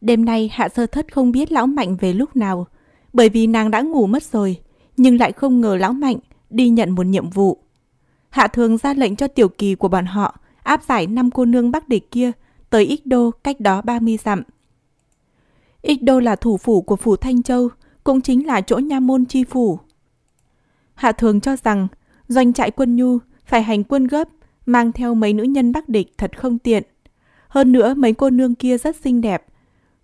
Đêm nay Hạ Sơ Thất không biết Lão Mạnh về lúc nào, bởi vì nàng đã ngủ mất rồi, nhưng lại không ngờ Lão Mạnh đi nhận một nhiệm vụ. Hạ Thường ra lệnh cho tiểu kỳ của bọn họ áp giải năm cô nương Bắc Địch kia tới Ích Đô cách đó 30 dặm. Ích Đô là thủ phủ của phủ Thanh Châu, cũng chính là chỗ nha môn chi phủ. Hạ Thường cho rằng doanh trại quân nhu phải hành quân gấp, mang theo mấy nữ nhân Bắc Địch thật không tiện. Hơn nữa mấy cô nương kia rất xinh đẹp,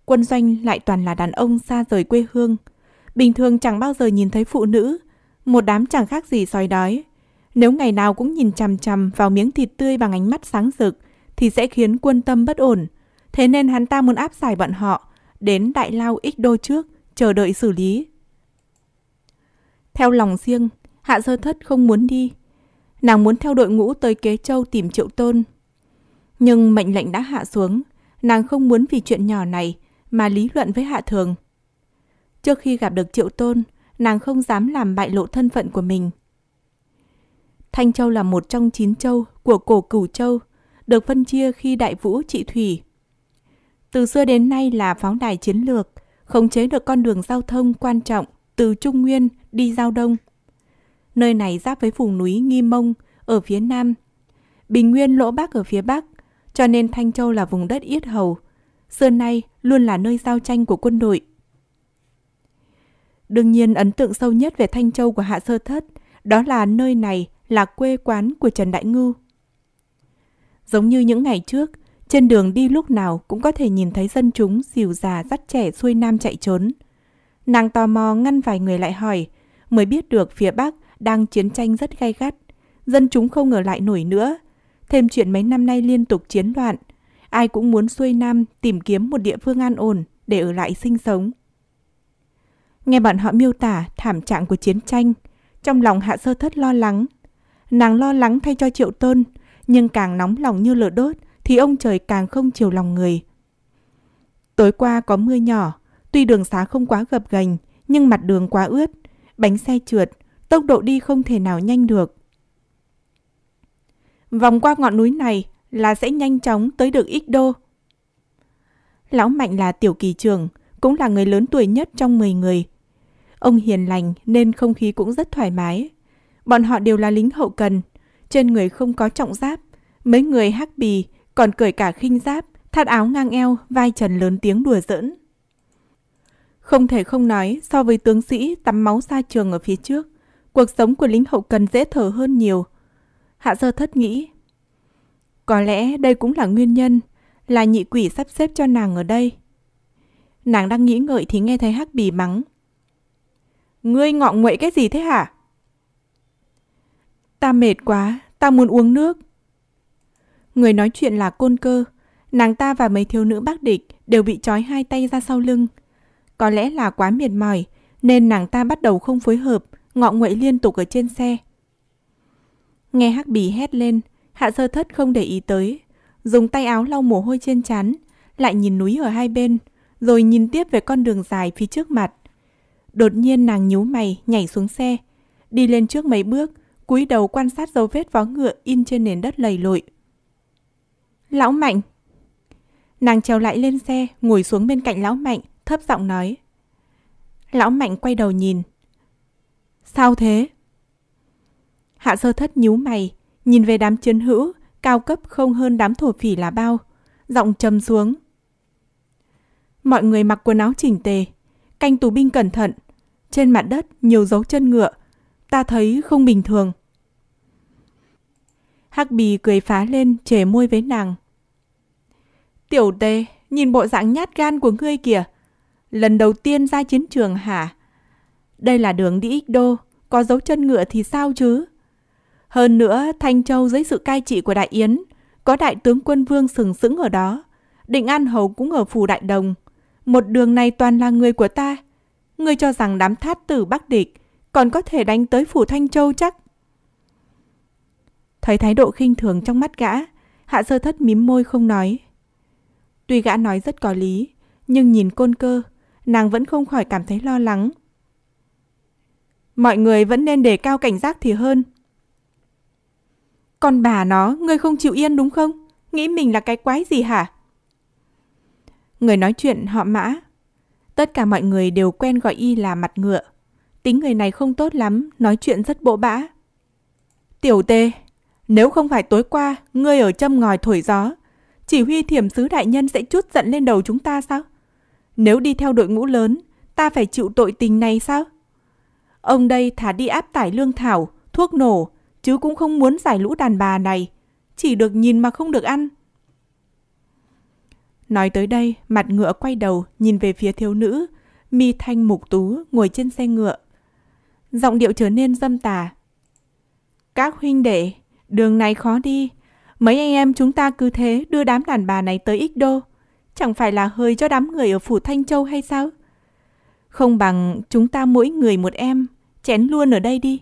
quân doanh lại toàn là đàn ông xa rời quê hương. Bình thường chẳng bao giờ nhìn thấy phụ nữ, một đám chẳng khác gì sói đói. Nếu ngày nào cũng nhìn chằm chằm vào miếng thịt tươi bằng ánh mắt sáng rực, thì sẽ khiến quân tâm bất ổn. Thế nên hắn ta muốn áp giải bọn họ, đến đại lao ích đô trước, chờ đợi xử lý. Theo lòng riêng, Hạ Sơ Thất không muốn đi. Nàng muốn theo đội ngũ tới Kế Châu tìm Triệu Tôn. Nhưng mệnh lệnh đã hạ xuống, nàng không muốn vì chuyện nhỏ này mà lý luận với Hạ Thường. Trước khi gặp được Triệu Tôn, nàng không dám làm bại lộ thân phận của mình. Thanh Châu là một trong chín châu của cổ cửu châu, được phân chia khi đại vũ trị thủy. Từ xưa đến nay là pháo đài chiến lược, khống chế được con đường giao thông quan trọng từ Trung Nguyên đi Giao Đông. Nơi này giáp với vùng núi Nghi Mông ở phía nam, Bình Nguyên Lỗ Bắc ở phía bắc, cho nên Thanh Châu là vùng đất yết hầu, xưa nay luôn là nơi giao tranh của quân đội. Đương nhiên ấn tượng sâu nhất về Thanh Châu của Hạ Sơ Thất đó là nơi này là quê quán của Trần Đại Ngư. Giống như những ngày trước, trên đường đi lúc nào cũng có thể nhìn thấy dân chúng dìu già dắt trẻ xuôi nam chạy trốn. Nàng tò mò ngăn vài người lại hỏi, mới biết được phía Bắc đang chiến tranh rất gay gắt. Dân chúng không ngờ lại nổi nữa. Thêm chuyện mấy năm nay liên tục chiến loạn, ai cũng muốn xuôi nam tìm kiếm một địa phương an ổn để ở lại sinh sống. Nghe bọn họ miêu tả thảm trạng của chiến tranh, trong lòng Hạ Sơ Thất lo lắng. Nàng lo lắng thay cho Triệu Tôn, nhưng càng nóng lòng như lửa đốt thì ông trời càng không chiều lòng người. Tối qua có mưa nhỏ, tuy đường xá không quá gập ghềnh nhưng mặt đường quá ướt, bánh xe trượt, tốc độ đi không thể nào nhanh được. Vòng qua ngọn núi này, là sẽ nhanh chóng tới được ít đô. Lão Mạnh là tiểu kỳ trưởng, cũng là người lớn tuổi nhất trong 10 người. Ông hiền lành nên không khí cũng rất thoải mái. Bọn họ đều là lính hậu cần, trên người không có trọng giáp. Mấy người hắc bì còn cởi cả khinh giáp, thắt áo ngang eo, vai trần lớn tiếng đùa giỡn. Không thể không nói, so với tướng sĩ tắm máu xa trường ở phía trước, cuộc sống của lính hậu cần dễ thở hơn nhiều. Hạ sơ thất nghĩ, có lẽ đây cũng là nguyên nhân là nhị quỷ sắp xếp cho nàng ở đây. Nàng đang nghĩ ngợi thì nghe thấy Hắc Bì mắng. Ngươi ngọ nguậy cái gì thế hả? Ta mệt quá, ta muốn uống nước. Người nói chuyện là côn cơ. Nàng ta và mấy thiếu nữ bác địch đều bị trói hai tay ra sau lưng. Có lẽ là quá mệt mỏi, nên nàng ta bắt đầu không phối hợp, ngọ nguậy liên tục ở trên xe. Nghe Hắc Bì hét lên, Hạ sơ thất không để ý tới, dùng tay áo lau mồ hôi trên chán, lại nhìn núi ở hai bên, rồi nhìn tiếp về con đường dài phía trước mặt. Đột nhiên nàng nhíu mày, nhảy xuống xe, đi lên trước mấy bước, cúi đầu quan sát dấu vết vó ngựa in trên nền đất lầy lội. Lão Mạnh Nàng trèo lại lên xe, ngồi xuống bên cạnh lão Mạnh, thấp giọng nói. Lão Mạnh quay đầu nhìn. Sao thế? Hạ sơ thất nhíu mày, Nhìn về đám chiến hữu, cao cấp không hơn đám thổ phỉ là bao, giọng trầm xuống. Mọi người mặc quần áo chỉnh tề, canh tù binh cẩn thận, trên mặt đất nhiều dấu chân ngựa, ta thấy không bình thường. Hắc bì cười phá lên, chề môi với nàng. Tiểu tê, nhìn bộ dạng nhát gan của ngươi kìa. Lần đầu tiên ra chiến trường hả? Đây là đường đi ích đô, có dấu chân ngựa thì sao chứ? Hơn nữa, Thanh Châu dưới sự cai trị của Đại Yến, có đại tướng quân vương sừng sững ở đó. Định An Hầu cũng ở phủ Đại Đồng. Một đường này toàn là người của ta. Ngươi cho rằng đám thát tử Bắc Địch còn có thể đánh tới phủ Thanh Châu chắc. Thấy thái độ khinh thường trong mắt gã, hạ sơ thất mím môi không nói. Tuy gã nói rất có lý, nhưng nhìn côn cơ, nàng vẫn không khỏi cảm thấy lo lắng. Mọi người vẫn nên đề cao cảnh giác thì hơn. Con bà nó, ngươi không chịu yên đúng không? Nghĩ mình là cái quái gì hả? Người nói chuyện họ mã. Tất cả mọi người đều quen gọi y là mặt ngựa. Tính người này không tốt lắm, nói chuyện rất bộ bã. Tiểu tê, nếu không phải tối qua, ngươi ở châm ngòi thổi gió, chỉ huy thiểm sứ đại nhân sẽ chút giận lên đầu chúng ta sao? Nếu đi theo đội ngũ lớn, ta phải chịu tội tình này sao? Ông đây thả đi áp tải lương thảo, thuốc nổ, chứ cũng không muốn giải lũ đàn bà này, chỉ được nhìn mà không được ăn. Nói tới đây, mặt ngựa quay đầu nhìn về phía thiếu nữ, mi thanh mục tú ngồi trên xe ngựa. Giọng điệu trở nên dâm tà. Các huynh đệ, đường này khó đi, mấy anh em chúng ta cứ thế đưa đám đàn bà này tới ít đô, chẳng phải là hơi cho đám người ở phủ Thanh Châu hay sao? Không bằng chúng ta mỗi người một em, chén luôn ở đây đi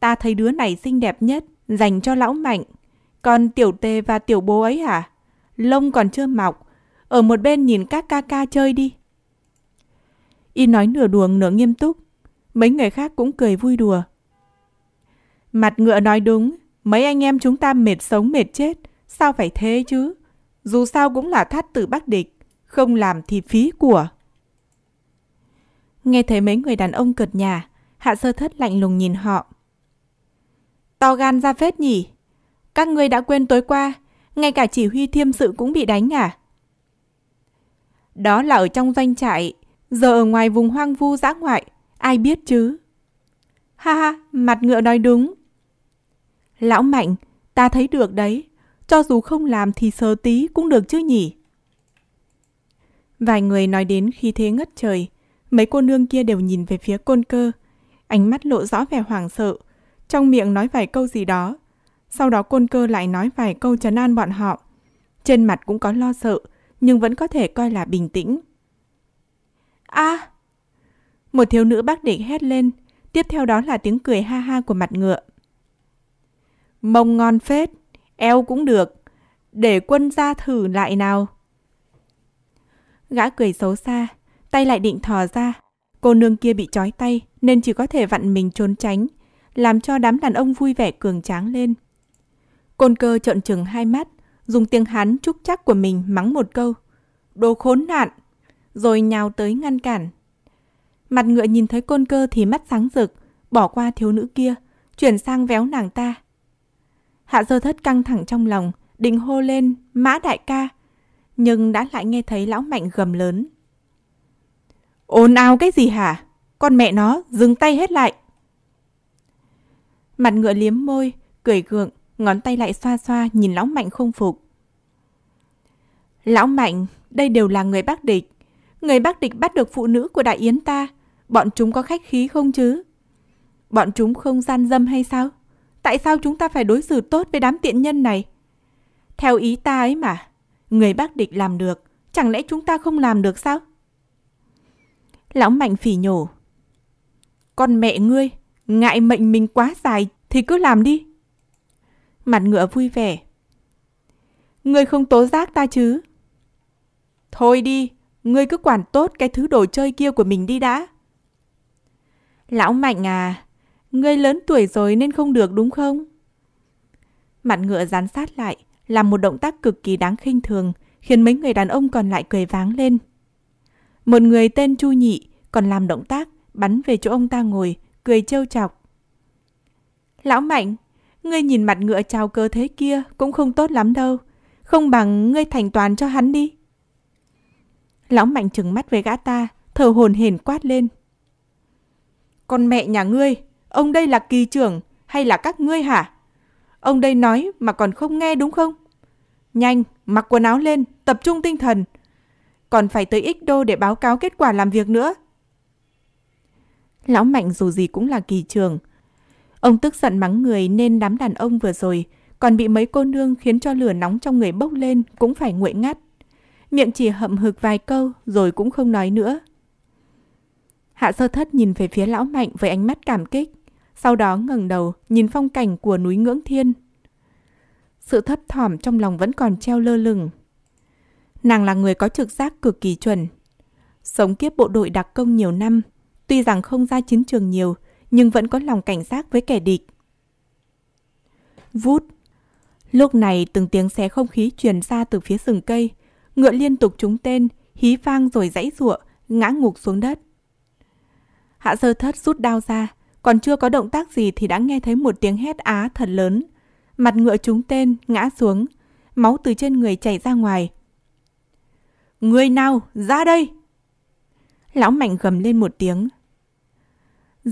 ta thấy đứa này xinh đẹp nhất, dành cho lão mạnh. Còn tiểu tề và tiểu bố ấy hả? Lông còn chưa mọc, ở một bên nhìn các ca ca chơi đi. Y nói nửa đùa nửa nghiêm túc, mấy người khác cũng cười vui đùa. Mặt ngựa nói đúng, mấy anh em chúng ta mệt sống mệt chết, sao phải thế chứ? Dù sao cũng là thắt tử bắc địch, không làm thì phí của. Nghe thấy mấy người đàn ông cợt nhà, hạ sơ thất lạnh lùng nhìn họ. To gan ra phết nhỉ. Các ngươi đã quên tối qua, ngay cả chỉ huy thiêm sự cũng bị đánh à? Đó là ở trong doanh trại, giờ ở ngoài vùng hoang vu dã ngoại, ai biết chứ? Ha ha, mặt ngựa nói đúng. Lão Mạnh, ta thấy được đấy, cho dù không làm thì sớ tí cũng được chứ nhỉ? Vài người nói đến khi thế ngất trời, mấy cô nương kia đều nhìn về phía côn cơ, ánh mắt lộ rõ vẻ hoảng sợ, trong miệng nói vài câu gì đó. Sau đó côn cơ lại nói vài câu trấn an bọn họ. Trên mặt cũng có lo sợ, nhưng vẫn có thể coi là bình tĩnh. a à! Một thiếu nữ bác địch hét lên, tiếp theo đó là tiếng cười ha ha của mặt ngựa. Mông ngon phết, eo cũng được, để quân ra thử lại nào. Gã cười xấu xa, tay lại định thò ra. Cô nương kia bị trói tay nên chỉ có thể vặn mình trốn tránh, làm cho đám đàn ông vui vẻ cường tráng lên. Côn cơ trợn trừng hai mắt, dùng tiếng Hán trúc chắc của mình mắng một câu. Đồ khốn nạn! Rồi nhào tới ngăn cản. Mặt ngựa nhìn thấy côn cơ thì mắt sáng rực, bỏ qua thiếu nữ kia, chuyển sang véo nàng ta. Hạ dơ thất căng thẳng trong lòng, định hô lên, mã đại ca, nhưng đã lại nghe thấy lão mạnh gầm lớn. Ồn ào cái gì hả? Con mẹ nó, dừng tay hết lại, Mặt ngựa liếm môi, cười gượng, ngón tay lại xoa xoa nhìn lão mạnh không phục. Lão mạnh, đây đều là người bác địch. Người bác địch bắt được phụ nữ của đại yến ta. Bọn chúng có khách khí không chứ? Bọn chúng không gian dâm hay sao? Tại sao chúng ta phải đối xử tốt với đám tiện nhân này? Theo ý ta ấy mà, người bác địch làm được, chẳng lẽ chúng ta không làm được sao? Lão Mạnh phỉ nhổ. Con mẹ ngươi, ngại mệnh mình quá dài thì cứ làm đi. Mặt ngựa vui vẻ. Ngươi không tố giác ta chứ? Thôi đi, ngươi cứ quản tốt cái thứ đồ chơi kia của mình đi đã. Lão Mạnh à, ngươi lớn tuổi rồi nên không được đúng không? Mặt ngựa dán sát lại, làm một động tác cực kỳ đáng khinh thường, khiến mấy người đàn ông còn lại cười váng lên. Một người tên Chu Nhị còn làm động tác bắn về chỗ ông ta ngồi cười trêu chọc. Lão Mạnh, ngươi nhìn mặt ngựa trào cơ thế kia cũng không tốt lắm đâu. Không bằng ngươi thành toàn cho hắn đi. Lão Mạnh trừng mắt với gã ta, thở hồn hển quát lên. Con mẹ nhà ngươi, ông đây là kỳ trưởng hay là các ngươi hả? Ông đây nói mà còn không nghe đúng không? Nhanh, mặc quần áo lên, tập trung tinh thần. Còn phải tới Ích Đô để báo cáo kết quả làm việc nữa. Lão Mạnh dù gì cũng là kỳ trường. Ông tức giận mắng người nên đám đàn ông vừa rồi, còn bị mấy cô nương khiến cho lửa nóng trong người bốc lên cũng phải nguội ngắt. Miệng chỉ hậm hực vài câu rồi cũng không nói nữa. Hạ sơ thất nhìn về phía lão mạnh với ánh mắt cảm kích, sau đó ngẩng đầu nhìn phong cảnh của núi ngưỡng thiên. Sự thấp thỏm trong lòng vẫn còn treo lơ lửng. Nàng là người có trực giác cực kỳ chuẩn. Sống kiếp bộ đội đặc công nhiều năm, Tuy rằng không ra chiến trường nhiều, nhưng vẫn có lòng cảnh giác với kẻ địch. Vút Lúc này từng tiếng xé không khí truyền ra từ phía rừng cây. Ngựa liên tục trúng tên, hí vang rồi dãy rụa, ngã ngục xuống đất. Hạ sơ thất rút đao ra, còn chưa có động tác gì thì đã nghe thấy một tiếng hét á thật lớn. Mặt ngựa trúng tên, ngã xuống, máu từ trên người chảy ra ngoài. Người nào, ra đây! Lão mạnh gầm lên một tiếng,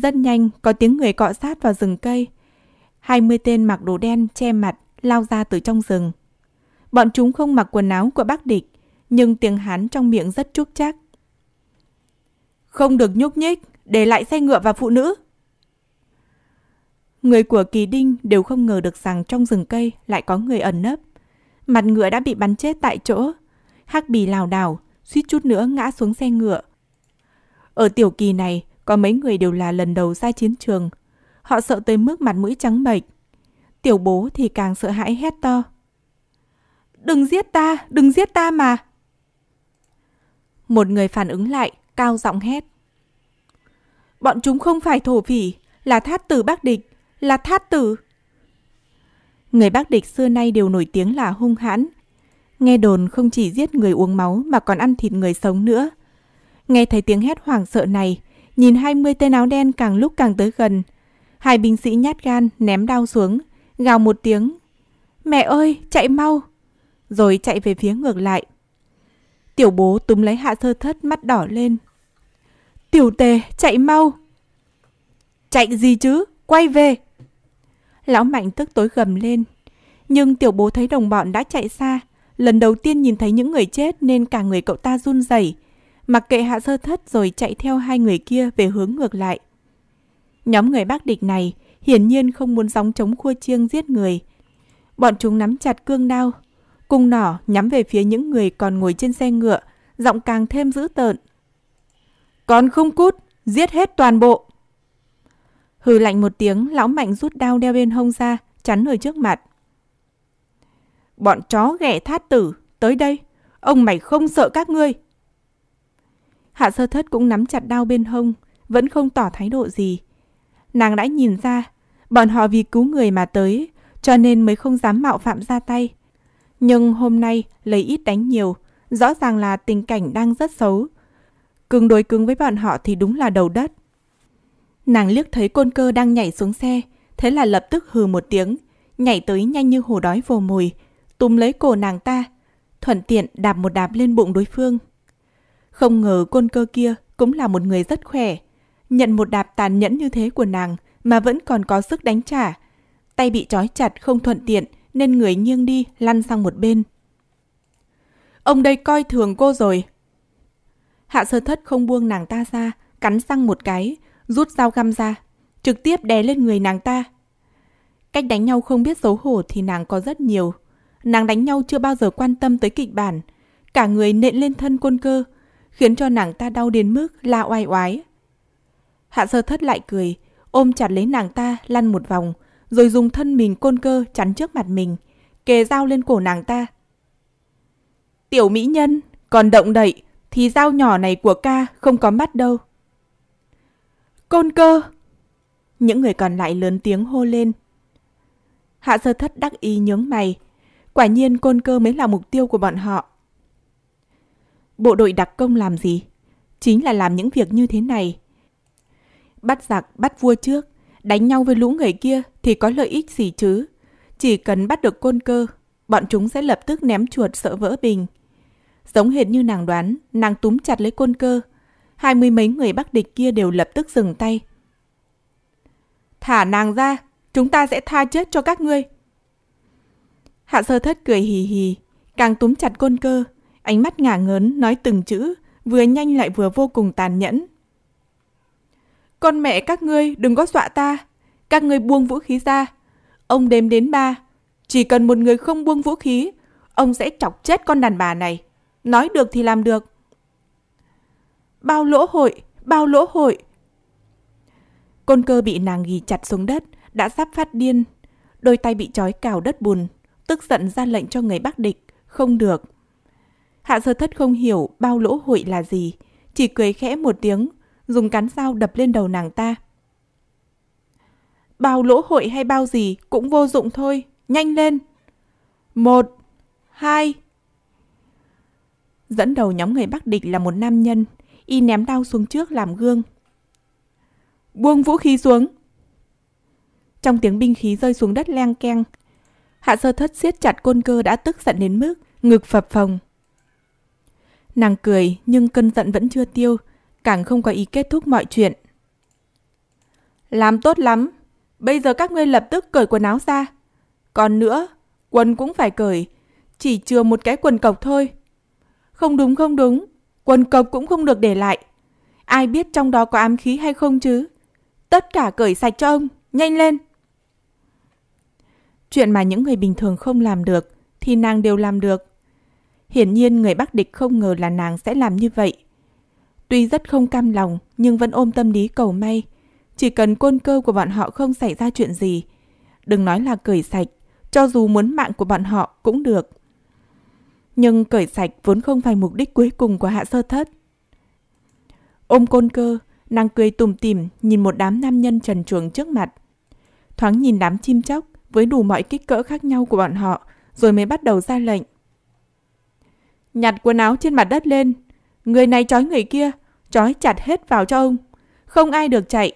rất nhanh, có tiếng người cọ sát vào rừng cây. 20 tên mặc đồ đen che mặt lao ra từ trong rừng. Bọn chúng không mặc quần áo của bác địch, nhưng tiếng hán trong miệng rất trúc chắc. Không được nhúc nhích, để lại xe ngựa và phụ nữ. Người của kỳ đinh đều không ngờ được rằng trong rừng cây lại có người ẩn nấp. Mặt ngựa đã bị bắn chết tại chỗ. Hắc bì lào đảo, suýt chút nữa ngã xuống xe ngựa. Ở tiểu kỳ này, có mấy người đều là lần đầu ra chiến trường. Họ sợ tới mức mặt mũi trắng bệch. Tiểu bố thì càng sợ hãi hét to. Đừng giết ta, đừng giết ta mà. Một người phản ứng lại, cao giọng hét. Bọn chúng không phải thổ phỉ, là thát tử bác địch, là thát tử. Người bác địch xưa nay đều nổi tiếng là hung hãn. Nghe đồn không chỉ giết người uống máu mà còn ăn thịt người sống nữa. Nghe thấy tiếng hét hoảng sợ này, nhìn 20 tên áo đen càng lúc càng tới gần. Hai binh sĩ nhát gan ném đao xuống, gào một tiếng. Mẹ ơi, chạy mau! Rồi chạy về phía ngược lại. Tiểu bố túm lấy hạ sơ thất mắt đỏ lên. Tiểu tề, chạy mau! Chạy gì chứ? Quay về! Lão Mạnh tức tối gầm lên. Nhưng tiểu bố thấy đồng bọn đã chạy xa. Lần đầu tiên nhìn thấy những người chết nên cả người cậu ta run rẩy mặc kệ Hạ Sơ Thất rồi chạy theo hai người kia về hướng ngược lại. Nhóm người bác địch này hiển nhiên không muốn gióng chống khua chiêng giết người. Bọn chúng nắm chặt cương đao, cung nỏ nhắm về phía những người còn ngồi trên xe ngựa, giọng càng thêm dữ tợn. Còn không cút, giết hết toàn bộ. Hừ lạnh một tiếng, lão mạnh rút đao đeo bên hông ra, chắn ở trước mặt. Bọn chó ghẻ thát tử, tới đây, ông mày không sợ các ngươi. Hạ sơ thất cũng nắm chặt đao bên hông, vẫn không tỏ thái độ gì. Nàng đã nhìn ra, bọn họ vì cứu người mà tới, cho nên mới không dám mạo phạm ra tay. Nhưng hôm nay lấy ít đánh nhiều, rõ ràng là tình cảnh đang rất xấu. Cứng đối cứng với bọn họ thì đúng là đầu đất. Nàng liếc thấy côn cơ đang nhảy xuống xe, thế là lập tức hừ một tiếng, nhảy tới nhanh như hổ đói vồ mồi, túm lấy cổ nàng ta, thuận tiện đạp một đạp lên bụng đối phương. Không ngờ côn cơ kia cũng là một người rất khỏe. Nhận một đạp tàn nhẫn như thế của nàng mà vẫn còn có sức đánh trả. Tay bị trói chặt không thuận tiện nên người nghiêng đi lăn sang một bên. Ông đây coi thường cô rồi. Hạ sơ thất không buông nàng ta ra, cắn răng một cái, rút dao găm ra, trực tiếp đè lên người nàng ta. Cách đánh nhau không biết xấu hổ thì nàng có rất nhiều. Nàng đánh nhau chưa bao giờ quan tâm tới kịch bản. Cả người nện lên thân côn cơ, khiến cho nàng ta đau đến mức la oai oái. Hạ sơ thất lại cười, ôm chặt lấy nàng ta lăn một vòng, rồi dùng thân mình côn cơ chắn trước mặt mình, kề dao lên cổ nàng ta. Tiểu mỹ nhân, còn động đậy thì dao nhỏ này của ca không có mắt đâu. Côn cơ! Những người còn lại lớn tiếng hô lên. Hạ sơ thất đắc ý nhướng mày. Quả nhiên côn cơ mới là mục tiêu của bọn họ. Bộ đội đặc công làm gì? Chính là làm những việc như thế này. Bắt giặc bắt vua trước, đánh nhau với lũ người kia thì có lợi ích gì chứ? Chỉ cần bắt được côn cơ, bọn chúng sẽ lập tức ném chuột sợ vỡ bình. Giống hệt như nàng đoán, nàng túm chặt lấy côn cơ. Hai mươi mấy người bắc địch kia đều lập tức dừng tay. Thả nàng ra, chúng ta sẽ tha chết cho các ngươi. Hạ sơ thất cười hì hì, càng túm chặt côn cơ, ánh mắt ngả ngớn nói từng chữ, vừa nhanh lại vừa vô cùng tàn nhẫn. Con mẹ các ngươi đừng có dọa ta, các ngươi buông vũ khí ra. Ông đếm đến ba, chỉ cần một người không buông vũ khí, ông sẽ chọc chết con đàn bà này. Nói được thì làm được. Bao lỗ hội, bao lỗ hội. Côn cơ bị nàng ghi chặt xuống đất, đã sắp phát điên. Đôi tay bị trói cào đất bùn, tức giận ra lệnh cho người bác địch. Không được, Hạ sơ thất không hiểu bao lỗ hội là gì, chỉ cười khẽ một tiếng, dùng cán dao đập lên đầu nàng ta. Bao lỗ hội hay bao gì cũng vô dụng thôi, nhanh lên. Một, hai. Dẫn đầu nhóm người Bắc địch là một nam nhân, y ném đao xuống trước làm gương. Buông vũ khí xuống. Trong tiếng binh khí rơi xuống đất leng keng, hạ sơ thất siết chặt côn cơ đã tức giận đến mức ngực phập phồng Nàng cười nhưng cơn giận vẫn chưa tiêu, càng không có ý kết thúc mọi chuyện. Làm tốt lắm, bây giờ các ngươi lập tức cởi quần áo ra. Còn nữa, quần cũng phải cởi, chỉ chừa một cái quần cộc thôi. Không đúng không đúng, quần cộc cũng không được để lại. Ai biết trong đó có ám khí hay không chứ? Tất cả cởi sạch cho ông, nhanh lên. Chuyện mà những người bình thường không làm được thì nàng đều làm được. Hiển nhiên người Bắc địch không ngờ là nàng sẽ làm như vậy. Tuy rất không cam lòng, nhưng vẫn ôm tâm lý cầu may. Chỉ cần quân cơ của bọn họ không xảy ra chuyện gì. Đừng nói là cởi sạch, cho dù muốn mạng của bọn họ cũng được. Nhưng cởi sạch vốn không phải mục đích cuối cùng của hạ sơ thất. Ôm côn cơ, nàng cười tùm tìm nhìn một đám nam nhân trần truồng trước mặt. Thoáng nhìn đám chim chóc với đủ mọi kích cỡ khác nhau của bọn họ rồi mới bắt đầu ra lệnh nhặt quần áo trên mặt đất lên. Người này trói người kia, trói chặt hết vào cho ông. Không ai được chạy.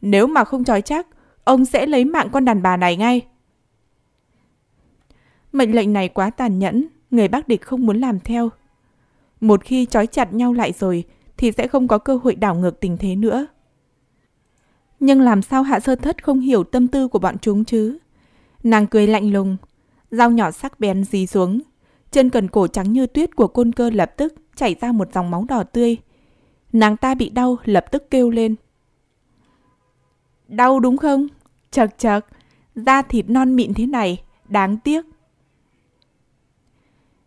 Nếu mà không trói chắc, ông sẽ lấy mạng con đàn bà này ngay. Mệnh lệnh này quá tàn nhẫn, người bác địch không muốn làm theo. Một khi trói chặt nhau lại rồi, thì sẽ không có cơ hội đảo ngược tình thế nữa. Nhưng làm sao Hạ Sơ Thất không hiểu tâm tư của bọn chúng chứ? Nàng cười lạnh lùng, dao nhỏ sắc bén dí xuống, chân cần cổ trắng như tuyết của côn cơ lập tức chảy ra một dòng máu đỏ tươi. Nàng ta bị đau lập tức kêu lên. Đau đúng không? Chật chật, da thịt non mịn thế này, đáng tiếc.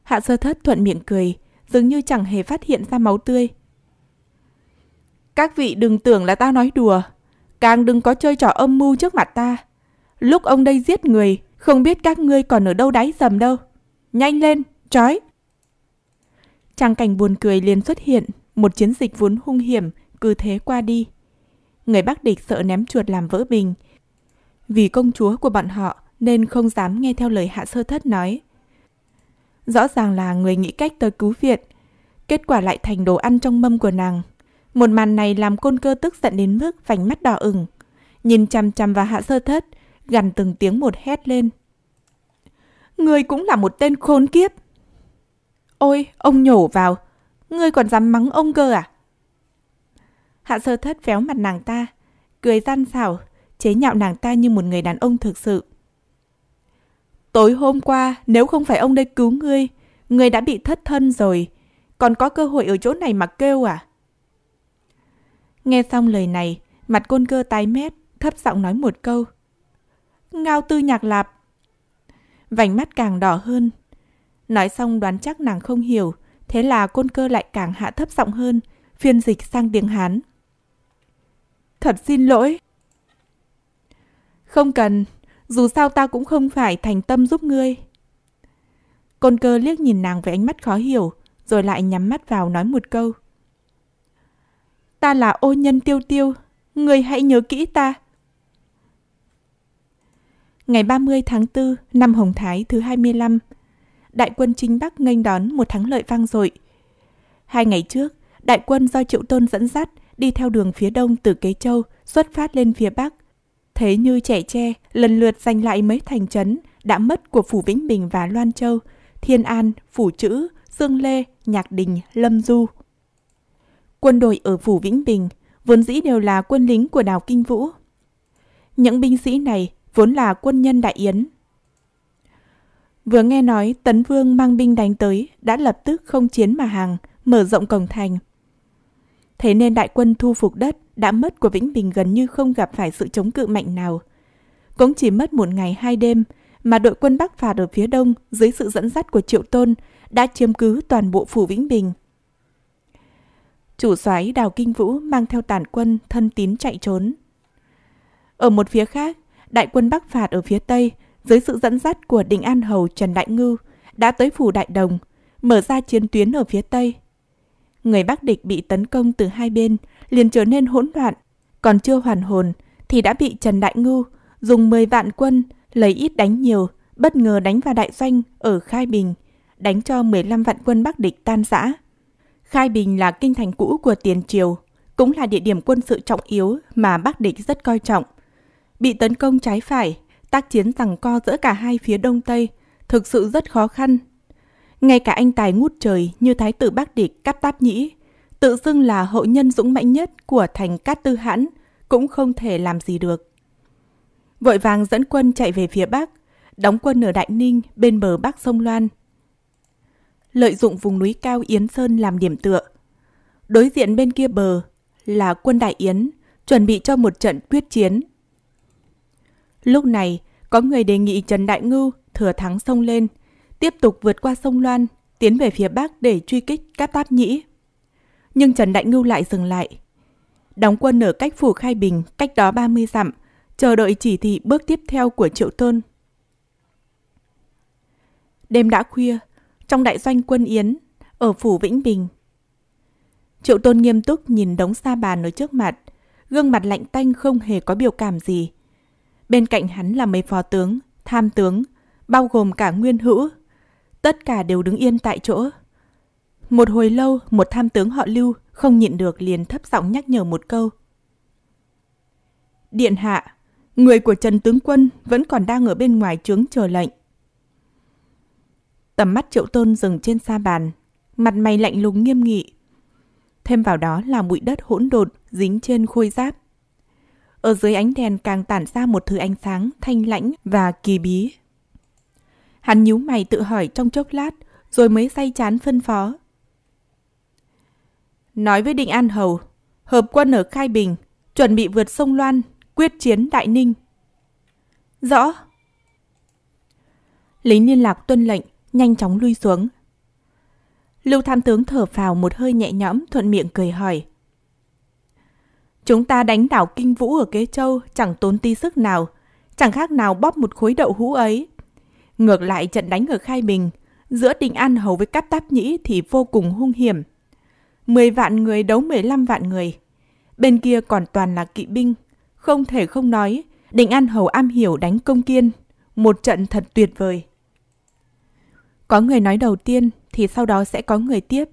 Hạ sơ thất thuận miệng cười, dường như chẳng hề phát hiện ra máu tươi. Các vị đừng tưởng là ta nói đùa, càng đừng có chơi trò âm mưu trước mặt ta. Lúc ông đây giết người, không biết các ngươi còn ở đâu đáy dầm đâu. Nhanh lên, trói. Trang cảnh buồn cười liền xuất hiện, một chiến dịch vốn hung hiểm, cứ thế qua đi. Người Bắc địch sợ ném chuột làm vỡ bình. Vì công chúa của bọn họ nên không dám nghe theo lời hạ sơ thất nói. Rõ ràng là người nghĩ cách tới cứu viện, kết quả lại thành đồ ăn trong mâm của nàng. Một màn này làm côn cơ tức giận đến mức vành mắt đỏ ửng, nhìn chằm chằm vào hạ sơ thất, gằn từng tiếng một hét lên. Người cũng là một tên khốn kiếp. Ôi, ông nhổ vào. Ngươi còn dám mắng ông cơ à? Hạ sơ thất véo mặt nàng ta, cười gian xảo, chế nhạo nàng ta như một người đàn ông thực sự. Tối hôm qua, nếu không phải ông đây cứu ngươi, ngươi đã bị thất thân rồi. Còn có cơ hội ở chỗ này mà kêu à? Nghe xong lời này, mặt côn cơ tái mét, thấp giọng nói một câu. Ngao tư nhạc lạp. Vành mắt càng đỏ hơn, Nói xong đoán chắc nàng không hiểu, thế là côn cơ lại càng hạ thấp giọng hơn, phiên dịch sang tiếng Hán. Thật xin lỗi. Không cần, dù sao ta cũng không phải thành tâm giúp ngươi. Côn cơ liếc nhìn nàng với ánh mắt khó hiểu, rồi lại nhắm mắt vào nói một câu. Ta là ô nhân tiêu tiêu, ngươi hãy nhớ kỹ ta. Ngày 30 tháng 4 năm Hồng Thái thứ 25, đại quân chính Bắc nghênh đón một thắng lợi vang dội. Hai ngày trước, đại quân do Triệu Tôn dẫn dắt đi theo đường phía đông từ Kế Châu xuất phát lên phía Bắc. Thế như trẻ tre, lần lượt giành lại mấy thành trấn đã mất của Phủ Vĩnh Bình và Loan Châu, Thiên An, Phủ Chữ, Dương Lê, Nhạc Đình, Lâm Du. Quân đội ở Phủ Vĩnh Bình vốn dĩ đều là quân lính của Đào Kinh Vũ. Những binh sĩ này vốn là quân nhân Đại Yến Vừa nghe nói Tấn Vương mang binh đánh tới, đã lập tức không chiến mà hàng, mở rộng cổng thành. Thế nên đại quân thu phục đất đã mất của Vĩnh Bình gần như không gặp phải sự chống cự mạnh nào. Cũng chỉ mất một ngày hai đêm mà đội quân Bắc phạt ở phía đông dưới sự dẫn dắt của Triệu Tôn đã chiếm cứ toàn bộ phủ Vĩnh Bình. Chủ soái Đào Kinh Vũ mang theo tàn quân thân tín chạy trốn. Ở một phía khác, đại quân Bắc phạt ở phía tây dưới sự dẫn dắt của Đình An Hầu Trần Đại Ngư, đã tới phủ Đại Đồng, mở ra chiến tuyến ở phía Tây. Người Bắc địch bị tấn công từ hai bên, liền trở nên hỗn loạn, còn chưa hoàn hồn thì đã bị Trần Đại Ngư dùng 10 vạn quân, lấy ít đánh nhiều, bất ngờ đánh vào đại doanh ở Khai Bình, đánh cho 15 vạn quân Bắc địch tan rã. Khai Bình là kinh thành cũ của tiền triều, cũng là địa điểm quân sự trọng yếu mà Bắc địch rất coi trọng. Bị tấn công trái phải, Tác chiến rằng co giữa cả hai phía Đông Tây thực sự rất khó khăn. Ngay cả anh tài ngút trời như thái tử Bắc Địch Cáp Táp Nhĩ, tự xưng là hậu nhân dũng mãnh nhất của thành Cát Tư Hãn, cũng không thể làm gì được. Vội vàng dẫn quân chạy về phía Bắc, đóng quân ở Đại Ninh bên bờ Bắc sông Loan. Lợi dụng vùng núi cao Yến Sơn làm điểm tựa. Đối diện bên kia bờ là quân Đại Yến, chuẩn bị cho một trận quyết chiến Lúc này, có người đề nghị Trần Đại Ngưu thừa thắng sông lên, tiếp tục vượt qua sông Loan, tiến về phía Bắc để truy kích các Táp Nhĩ. Nhưng Trần Đại Ngưu lại dừng lại. Đóng quân ở cách Phủ Khai Bình, cách đó 30 dặm, chờ đợi chỉ thị bước tiếp theo của Triệu Tôn. Đêm đã khuya, trong đại doanh quân Yến, ở Phủ Vĩnh Bình. Triệu Tôn nghiêm túc nhìn đống sa bàn ở trước mặt, gương mặt lạnh tanh không hề có biểu cảm gì Bên cạnh hắn là mấy phó tướng, tham tướng, bao gồm cả nguyên hữu. Tất cả đều đứng yên tại chỗ. Một hồi lâu, một tham tướng họ lưu không nhịn được liền thấp giọng nhắc nhở một câu. Điện hạ, người của Trần Tướng Quân vẫn còn đang ở bên ngoài trướng chờ lệnh. Tầm mắt triệu tôn dừng trên sa bàn, mặt mày lạnh lùng nghiêm nghị. Thêm vào đó là bụi đất hỗn độn dính trên khôi giáp. Ở dưới ánh đèn càng tản ra một thứ ánh sáng thanh lãnh và kỳ bí. Hắn nhíu mày tự hỏi trong chốc lát, rồi mới say chán phân phó. Nói với Định An Hầu, hợp quân ở Khai Bình, chuẩn bị vượt sông Loan, quyết chiến Đại Ninh. Rõ. Lý liên lạc tuân lệnh, nhanh chóng lui xuống. Lưu tham tướng thở phào một hơi nhẹ nhõm thuận miệng cười hỏi. Chúng ta đánh đảo kinh vũ ở Kế Châu chẳng tốn tí sức nào, chẳng khác nào bóp một khối đậu hũ ấy. Ngược lại trận đánh ở Khai Bình, giữa Đình An Hầu với Cáp Táp Nhĩ thì vô cùng hung hiểm. mười vạn người đấu mười lăm vạn người. Bên kia còn toàn là kỵ binh, không thể không nói, Đình An Hầu am hiểu đánh công kiên, một trận thật tuyệt vời. Có người nói đầu tiên thì sau đó sẽ có người tiếp.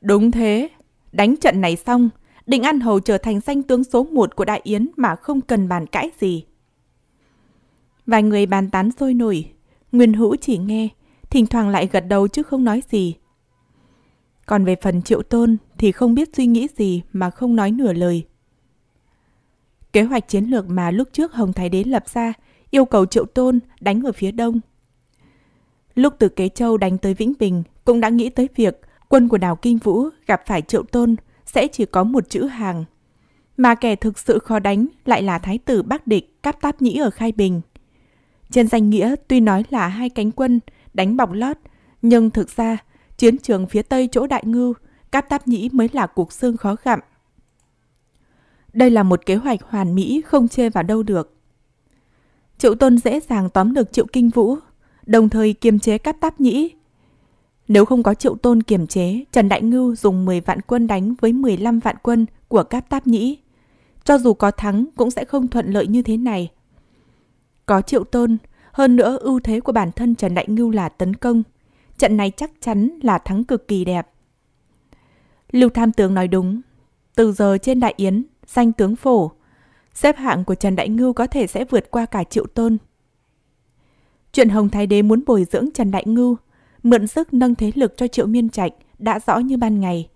Đúng thế, đánh trận này xong, Định An Hầu trở thành danh tướng số một của Đại Yến mà không cần bàn cãi gì. Vài người bàn tán sôi nổi, Nguyên Hữu chỉ nghe, thỉnh thoảng lại gật đầu chứ không nói gì. Còn về phần triệu tôn thì không biết suy nghĩ gì mà không nói nửa lời. Kế hoạch chiến lược mà lúc trước Hồng Thái Đế lập ra yêu cầu triệu tôn đánh ở phía đông. Lúc từ Kế Châu đánh tới Vĩnh Bình cũng đã nghĩ tới việc quân của đảo Kinh Vũ gặp phải triệu tôn sẽ chỉ có một chữ hàng. Mà kẻ thực sự khó đánh lại là thái tử Bắc Địch Cáp Táp Nhĩ ở Khai Bình. Trên danh nghĩa tuy nói là hai cánh quân đánh bọc lót, nhưng thực ra chiến trường phía tây chỗ Đại Ngưu, Cáp Táp Nhĩ mới là cuộc xương khó gặm. Đây là một kế hoạch hoàn mỹ không chê vào đâu được. Triệu Tôn dễ dàng tóm được Triệu Kinh Vũ, đồng thời kiềm chế Cáp Táp Nhĩ, nếu không có triệu tôn kiểm chế, Trần Đại Ngưu dùng 10 vạn quân đánh với 15 vạn quân của Cáp Táp Nhĩ. Cho dù có thắng cũng sẽ không thuận lợi như thế này. Có triệu tôn, hơn nữa ưu thế của bản thân Trần Đại Ngưu là tấn công. Trận này chắc chắn là thắng cực kỳ đẹp. Lưu Tham Tướng nói đúng. Từ giờ trên Đại Yến, danh tướng phổ. Xếp hạng của Trần Đại Ngưu có thể sẽ vượt qua cả triệu tôn. Chuyện Hồng Thái Đế muốn bồi dưỡng Trần Đại Ngưu mượn sức nâng thế lực cho Triệu Miên Trạch đã rõ như ban ngày.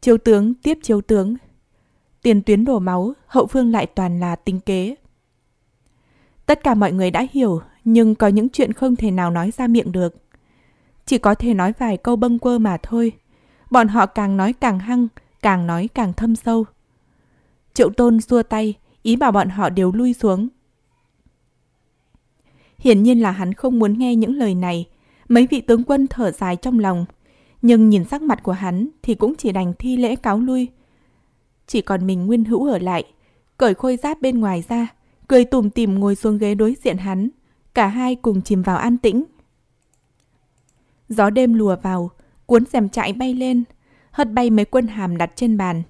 Chiếu tướng tiếp chiếu tướng, tiền tuyến đổ máu, hậu phương lại toàn là tính kế. Tất cả mọi người đã hiểu, nhưng có những chuyện không thể nào nói ra miệng được. Chỉ có thể nói vài câu bâng quơ mà thôi. Bọn họ càng nói càng hăng, càng nói càng thâm sâu. Triệu Tôn xua tay, ý bảo bọn họ đều lui xuống. Hiển nhiên là hắn không muốn nghe những lời này. Mấy vị tướng quân thở dài trong lòng. Nhưng nhìn sắc mặt của hắn thì cũng chỉ đành thi lễ cáo lui. Chỉ còn mình nguyên hữu ở lại. Cởi khôi giáp bên ngoài ra. Cười tùm tìm ngồi xuống ghế đối diện hắn. Cả hai cùng chìm vào an tĩnh. Gió đêm lùa vào. Cuốn rèm chạy bay lên. Hất bay mấy quân hàm đặt trên bàn.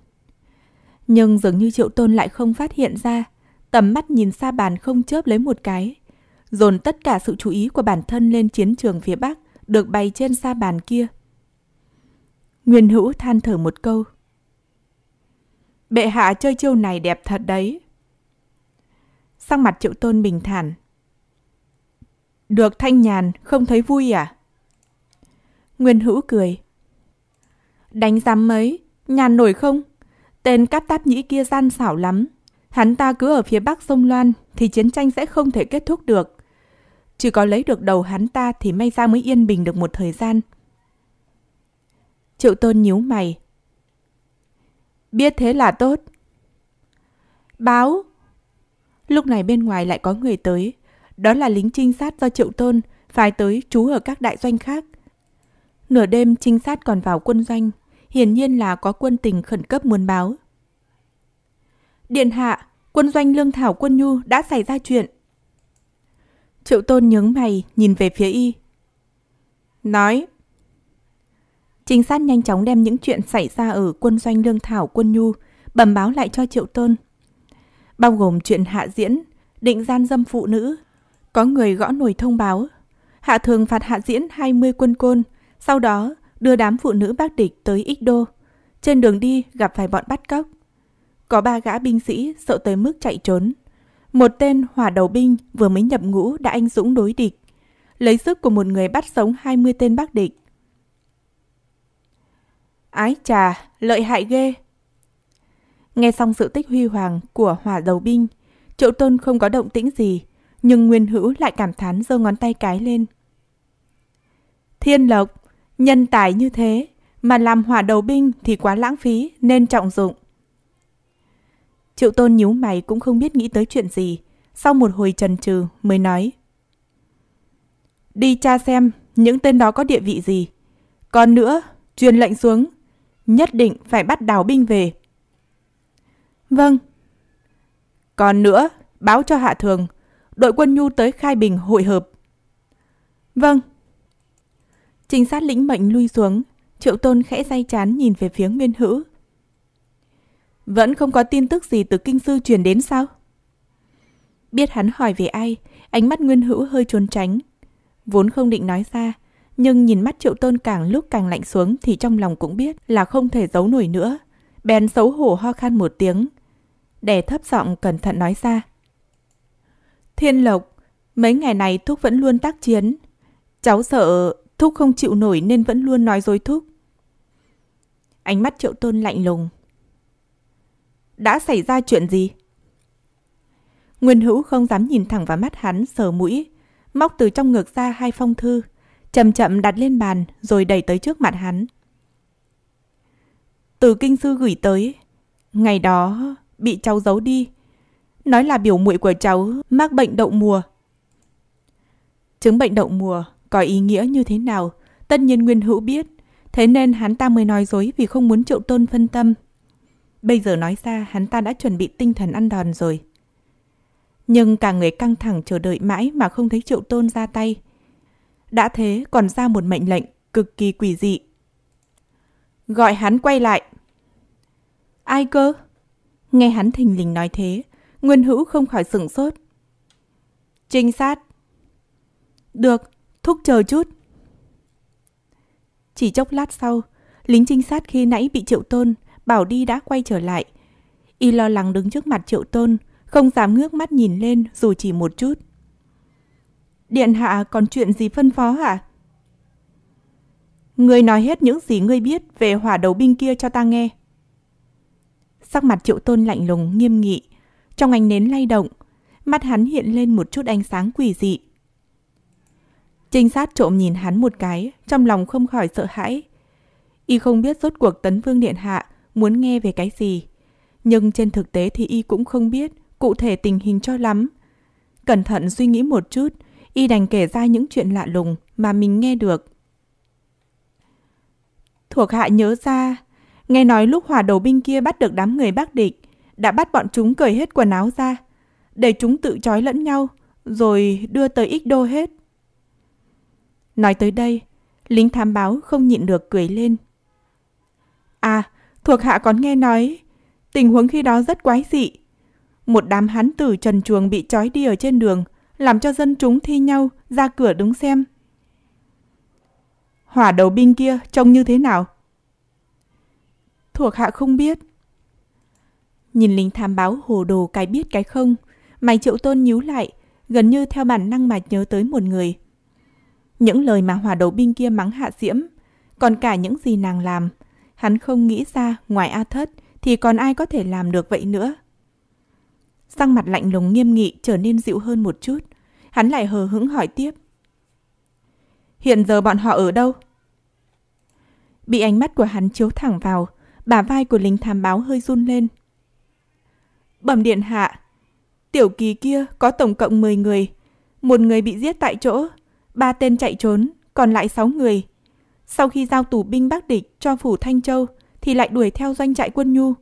Nhưng dường như triệu tôn lại không phát hiện ra. Tầm mắt nhìn xa bàn không chớp lấy một cái dồn tất cả sự chú ý của bản thân lên chiến trường phía Bắc, được bày trên sa bàn kia. Nguyên Hữu than thở một câu. Bệ hạ chơi chiêu này đẹp thật đấy. Sang mặt triệu tôn bình thản. Được thanh nhàn, không thấy vui à? Nguyên Hữu cười. Đánh giám mấy, nhàn nổi không? Tên cáp táp nhĩ kia gian xảo lắm. Hắn ta cứ ở phía bắc sông Loan thì chiến tranh sẽ không thể kết thúc được chỉ có lấy được đầu hắn ta thì may ra mới yên bình được một thời gian. Triệu Tôn nhíu mày. Biết thế là tốt. Báo! Lúc này bên ngoài lại có người tới. Đó là lính trinh sát do Triệu Tôn phái tới trú ở các đại doanh khác. Nửa đêm trinh sát còn vào quân doanh, hiển nhiên là có quân tình khẩn cấp muốn báo. Điện hạ, quân doanh lương thảo quân nhu đã xảy ra chuyện. Triệu Tôn nhướng mày, nhìn về phía y. Nói. Trinh sát nhanh chóng đem những chuyện xảy ra ở quân doanh lương thảo quân nhu, bẩm báo lại cho Triệu Tôn. Bao gồm chuyện hạ diễn, định gian dâm phụ nữ. Có người gõ nổi thông báo. Hạ thường phạt hạ diễn 20 quân côn, sau đó đưa đám phụ nữ bác địch tới Ích Đô. Trên đường đi gặp phải bọn bắt cóc. Có ba gã binh sĩ sợ tới mức chạy trốn. Một tên hỏa đầu binh vừa mới nhập ngũ đã anh dũng đối địch, lấy sức của một người bắt sống 20 tên bắc địch. Ái trà, lợi hại ghê. Nghe xong sự tích huy hoàng của hỏa đầu binh, Triệu Tôn không có động tĩnh gì, nhưng Nguyên Hữu lại cảm thán giơ ngón tay cái lên. Thiên lộc, nhân tài như thế, mà làm hỏa đầu binh thì quá lãng phí nên trọng dụng. Triệu Tôn nhíu mày cũng không biết nghĩ tới chuyện gì. Sau một hồi trần trừ mới nói. Đi tra xem những tên đó có địa vị gì. Còn nữa, truyền lệnh xuống. Nhất định phải bắt đào binh về. Vâng. Còn nữa, báo cho Hạ Thường. Đội quân nhu tới Khai Bình hội hợp. Vâng. Trinh sát lĩnh mệnh lui xuống. Triệu Tôn khẽ say chán nhìn về phía Nguyên Hữu. Vẫn không có tin tức gì từ kinh sư truyền đến sao? Biết hắn hỏi về ai, ánh mắt Nguyên Hữu hơi trốn tránh. Vốn không định nói ra, nhưng nhìn mắt Triệu Tôn càng lúc càng lạnh xuống thì trong lòng cũng biết là không thể giấu nổi nữa. Bèn xấu hổ ho khan một tiếng. Đè thấp giọng cẩn thận nói ra. Thiên Lộc, mấy ngày này Thúc vẫn luôn tác chiến. Cháu sợ Thúc không chịu nổi nên vẫn luôn nói dối Thúc. Ánh mắt Triệu Tôn lạnh lùng, đã xảy ra chuyện gì? Nguyên Hữu không dám nhìn thẳng vào mắt hắn, sờ mũi, móc từ trong ngực ra hai phong thư, chậm chậm đặt lên bàn rồi đẩy tới trước mặt hắn. Từ kinh sư gửi tới, ngày đó bị cháu giấu đi, nói là biểu muội của cháu mắc bệnh đậu mùa. Chứng bệnh đậu mùa có ý nghĩa như thế nào, tất nhiên Nguyên Hữu biết, thế nên hắn ta mới nói dối vì không muốn Triệu Tôn phân tâm Bây giờ nói ra hắn ta đã chuẩn bị tinh thần ăn đòn rồi. Nhưng cả người căng thẳng chờ đợi mãi mà không thấy Triệu Tôn ra tay. Đã thế còn ra một mệnh lệnh cực kỳ quỷ dị. Gọi hắn quay lại. Ai cơ? Nghe hắn thình lình nói thế, Nguyên Hữu không khỏi sửng sốt. Trinh sát. Được, thúc chờ chút. Chỉ chốc lát sau, lính trinh sát khi nãy bị triệu tôn bảo đi đã quay trở lại. Y lo lắng đứng trước mặt triệu tôn, không dám ngước mắt nhìn lên dù chỉ một chút. Điện hạ còn chuyện gì phân phó hả? Ngươi nói hết những gì ngươi biết về hỏa đầu binh kia cho ta nghe. Sắc mặt triệu tôn lạnh lùng, nghiêm nghị. Trong ánh nến lay động, mắt hắn hiện lên một chút ánh sáng quỷ dị. Trinh sát trộm nhìn hắn một cái, trong lòng không khỏi sợ hãi. Y không biết rốt cuộc tấn vương điện hạ muốn nghe về cái gì. Nhưng trên thực tế thì y cũng không biết cụ thể tình hình cho lắm. Cẩn thận suy nghĩ một chút, y đành kể ra những chuyện lạ lùng mà mình nghe được. Thuộc hạ nhớ ra, nghe nói lúc hòa đầu binh kia bắt được đám người bác địch, đã bắt bọn chúng cởi hết quần áo ra, để chúng tự trói lẫn nhau, rồi đưa tới ít đô hết. Nói tới đây, lính tham báo không nhịn được cười lên. À, Thuộc hạ còn nghe nói, tình huống khi đó rất quái dị. Một đám hán tử trần chuồng bị trói đi ở trên đường, làm cho dân chúng thi nhau ra cửa đứng xem. Hỏa đầu binh kia trông như thế nào? Thuộc hạ không biết. Nhìn lính tham báo hồ đồ cái biết cái không, mày triệu tôn nhíu lại, gần như theo bản năng mà nhớ tới một người. Những lời mà hỏa đầu binh kia mắng hạ diễm, còn cả những gì nàng làm – Hắn không nghĩ ra ngoài A Thất thì còn ai có thể làm được vậy nữa. Sang mặt lạnh lùng nghiêm nghị trở nên dịu hơn một chút. Hắn lại hờ hững hỏi tiếp. Hiện giờ bọn họ ở đâu? Bị ánh mắt của hắn chiếu thẳng vào, bả vai của lính tham báo hơi run lên. Bẩm điện hạ, tiểu kỳ kia có tổng cộng 10 người. Một người bị giết tại chỗ, ba tên chạy trốn, còn lại 6 người. Sau khi giao tù binh Bắc địch cho phủ Thanh Châu thì lại đuổi theo doanh trại quân Nhu.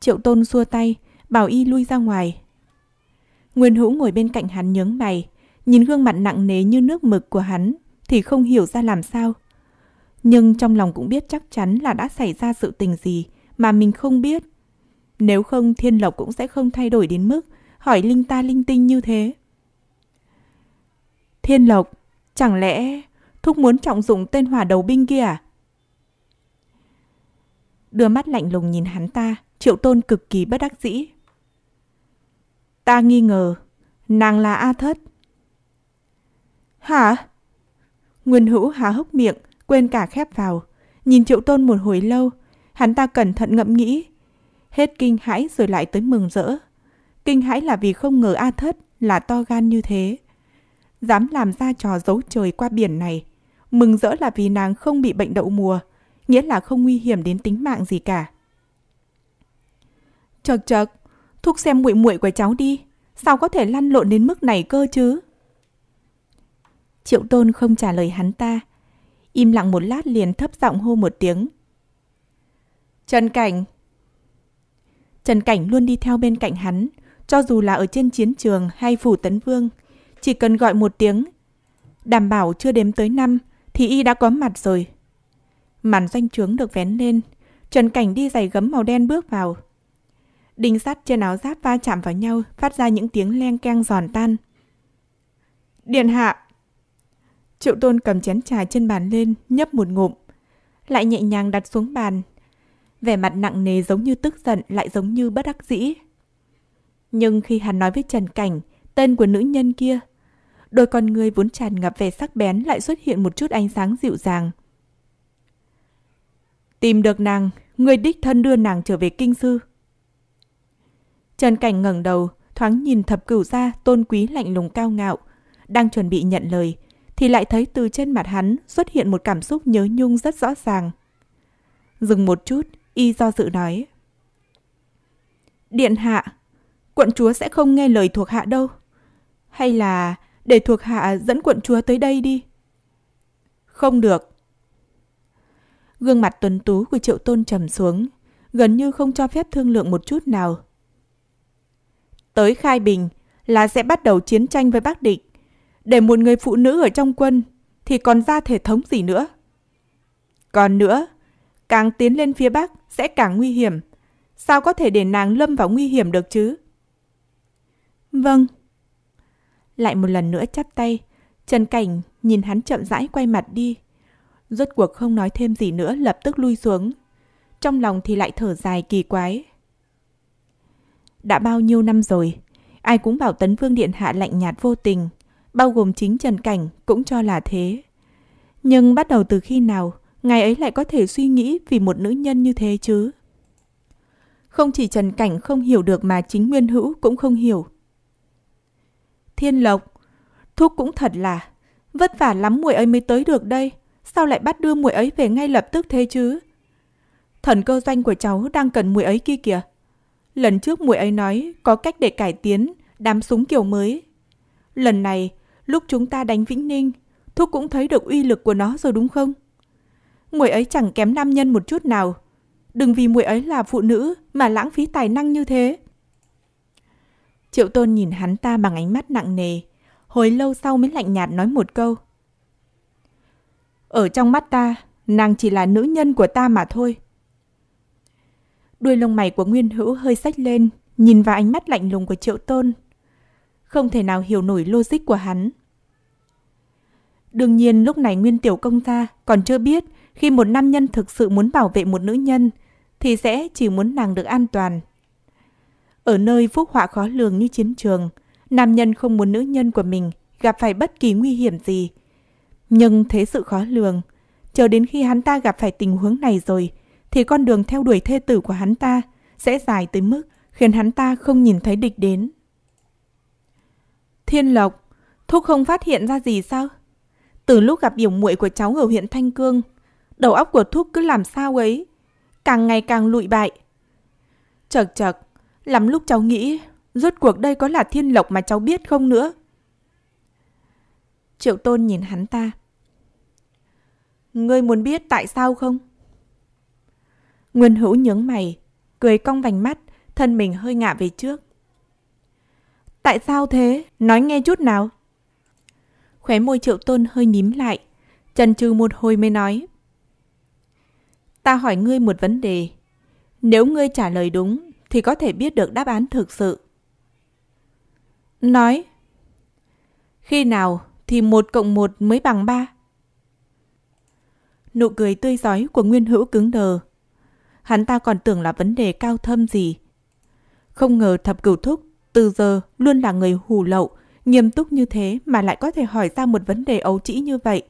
Triệu Tôn xua tay, bảo y lui ra ngoài. Nguyên Hữu ngồi bên cạnh hắn nhướng mày, nhìn gương mặt nặng nề như nước mực của hắn thì không hiểu ra làm sao. Nhưng trong lòng cũng biết chắc chắn là đã xảy ra sự tình gì mà mình không biết. Nếu không Thiên Lộc cũng sẽ không thay đổi đến mức hỏi linh ta linh tinh như thế. Thiên Lộc, chẳng lẽ... Thúc muốn trọng dụng tên hỏa đầu binh kia à? Đưa mắt lạnh lùng nhìn hắn ta, triệu tôn cực kỳ bất đắc dĩ. Ta nghi ngờ, nàng là A Thất. Hả? Nguyên hữu há hốc miệng, quên cả khép vào. Nhìn triệu tôn một hồi lâu, hắn ta cẩn thận ngẫm nghĩ. Hết kinh hãi rồi lại tới mừng rỡ. Kinh hãi là vì không ngờ A Thất là to gan như thế dám làm ra trò giấu trời qua biển này. Mừng rỡ là vì nàng không bị bệnh đậu mùa, nghĩa là không nguy hiểm đến tính mạng gì cả. Chật chật, thúc xem muội muội của cháu đi, sao có thể lăn lộn đến mức này cơ chứ? Triệu Tôn không trả lời hắn ta, im lặng một lát liền thấp giọng hô một tiếng. Trần Cảnh Trần Cảnh luôn đi theo bên cạnh hắn, cho dù là ở trên chiến trường hay phủ tấn vương – chỉ cần gọi một tiếng. Đảm bảo chưa đếm tới năm thì y đã có mặt rồi. Màn doanh trướng được vén lên, Trần Cảnh đi giày gấm màu đen bước vào. Đinh sắt trên áo giáp va chạm vào nhau, phát ra những tiếng leng keng giòn tan. Điện hạ! Triệu tôn cầm chén trà trên bàn lên, nhấp một ngụm. Lại nhẹ nhàng đặt xuống bàn. Vẻ mặt nặng nề giống như tức giận, lại giống như bất đắc dĩ. Nhưng khi hắn nói với Trần Cảnh, Tên của nữ nhân kia. Đôi con người vốn tràn ngập vẻ sắc bén lại xuất hiện một chút ánh sáng dịu dàng. Tìm được nàng, người đích thân đưa nàng trở về kinh sư. Trần Cảnh ngẩng đầu, thoáng nhìn thập cửu ra tôn quý lạnh lùng cao ngạo. Đang chuẩn bị nhận lời, thì lại thấy từ trên mặt hắn xuất hiện một cảm xúc nhớ nhung rất rõ ràng. Dừng một chút, y do dự nói. Điện hạ, quận chúa sẽ không nghe lời thuộc hạ đâu. Hay là để thuộc hạ dẫn quận chúa tới đây đi? Không được. Gương mặt tuấn tú của triệu tôn trầm xuống, gần như không cho phép thương lượng một chút nào. Tới Khai Bình là sẽ bắt đầu chiến tranh với bác địch. Để một người phụ nữ ở trong quân thì còn ra thể thống gì nữa. Còn nữa, càng tiến lên phía Bắc sẽ càng nguy hiểm. Sao có thể để nàng lâm vào nguy hiểm được chứ? Vâng, lại một lần nữa chắp tay. Trần Cảnh nhìn hắn chậm rãi quay mặt đi. Rốt cuộc không nói thêm gì nữa lập tức lui xuống. Trong lòng thì lại thở dài kỳ quái. Đã bao nhiêu năm rồi, ai cũng bảo Tấn Vương Điện Hạ lạnh nhạt vô tình, bao gồm chính Trần Cảnh cũng cho là thế. Nhưng bắt đầu từ khi nào, ngài ấy lại có thể suy nghĩ vì một nữ nhân như thế chứ? Không chỉ Trần Cảnh không hiểu được mà chính Nguyên Hữu cũng không hiểu. Thiên Lộc. Thúc cũng thật là, vất vả lắm muội ấy mới tới được đây, sao lại bắt đưa muội ấy về ngay lập tức thế chứ? Thần cơ doanh của cháu đang cần muội ấy kia kìa. Lần trước muội ấy nói có cách để cải tiến đám súng kiểu mới. Lần này, lúc chúng ta đánh Vĩnh Ninh, Thúc cũng thấy được uy lực của nó rồi đúng không? Muội ấy chẳng kém nam nhân một chút nào. Đừng vì muội ấy là phụ nữ mà lãng phí tài năng như thế. Triệu Tôn nhìn hắn ta bằng ánh mắt nặng nề, hồi lâu sau mới lạnh nhạt nói một câu. Ở trong mắt ta, nàng chỉ là nữ nhân của ta mà thôi. Đuôi lông mày của Nguyên Hữu hơi sách lên, nhìn vào ánh mắt lạnh lùng của Triệu Tôn. Không thể nào hiểu nổi logic của hắn. Đương nhiên lúc này Nguyên Tiểu Công ta còn chưa biết khi một nam nhân thực sự muốn bảo vệ một nữ nhân thì sẽ chỉ muốn nàng được an toàn, ở nơi phúc họa khó lường như chiến trường, nam nhân không muốn nữ nhân của mình gặp phải bất kỳ nguy hiểm gì. Nhưng thế sự khó lường, chờ đến khi hắn ta gặp phải tình huống này rồi, thì con đường theo đuổi thê tử của hắn ta sẽ dài tới mức khiến hắn ta không nhìn thấy địch đến. Thiên Lộc, Thúc không phát hiện ra gì sao? Từ lúc gặp biểu muội của cháu ở huyện Thanh Cương, đầu óc của Thúc cứ làm sao ấy, càng ngày càng lụi bại. Chật chật, Lắm lúc cháu nghĩ, rốt cuộc đây có là thiên lộc mà cháu biết không nữa. Triệu Tôn nhìn hắn ta. Ngươi muốn biết tại sao không? Nguyên Hữu nhướng mày, cười cong vành mắt, thân mình hơi ngả về trước. Tại sao thế? Nói nghe chút nào. Khóe môi Triệu Tôn hơi nhím lại, chần chừ một hồi mới nói. Ta hỏi ngươi một vấn đề. Nếu ngươi trả lời đúng thì có thể biết được đáp án thực sự. Nói Khi nào thì 1 cộng 1 mới bằng 3? Nụ cười tươi giói của Nguyên Hữu cứng đờ. Hắn ta còn tưởng là vấn đề cao thâm gì. Không ngờ thập cửu thúc, từ giờ luôn là người hù lậu, nghiêm túc như thế mà lại có thể hỏi ra một vấn đề ấu trĩ như vậy.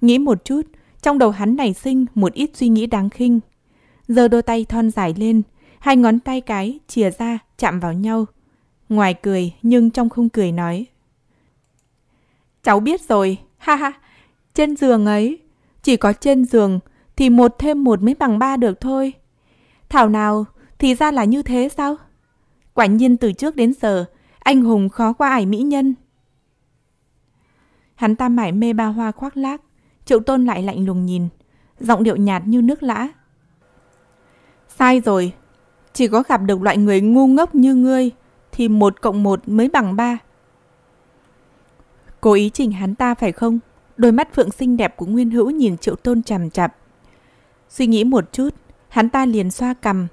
Nghĩ một chút, trong đầu hắn nảy sinh một ít suy nghĩ đáng khinh. Giờ đôi tay thon dài lên, Hai ngón tay cái chìa ra chạm vào nhau. Ngoài cười nhưng trong không cười nói. Cháu biết rồi, ha ha, trên giường ấy, chỉ có trên giường thì một thêm một mới bằng ba được thôi. Thảo nào thì ra là như thế sao? Quả nhiên từ trước đến giờ, anh hùng khó qua ải mỹ nhân. Hắn ta mải mê ba hoa khoác lác, triệu tôn lại lạnh lùng nhìn, giọng điệu nhạt như nước lã. Sai rồi, chỉ có gặp được loại người ngu ngốc như ngươi thì một cộng một mới bằng ba. Cố ý chỉnh hắn ta phải không? Đôi mắt phượng xinh đẹp của Nguyên Hữu nhìn Triệu Tôn chằm chặp. Suy nghĩ một chút, hắn ta liền xoa cầm.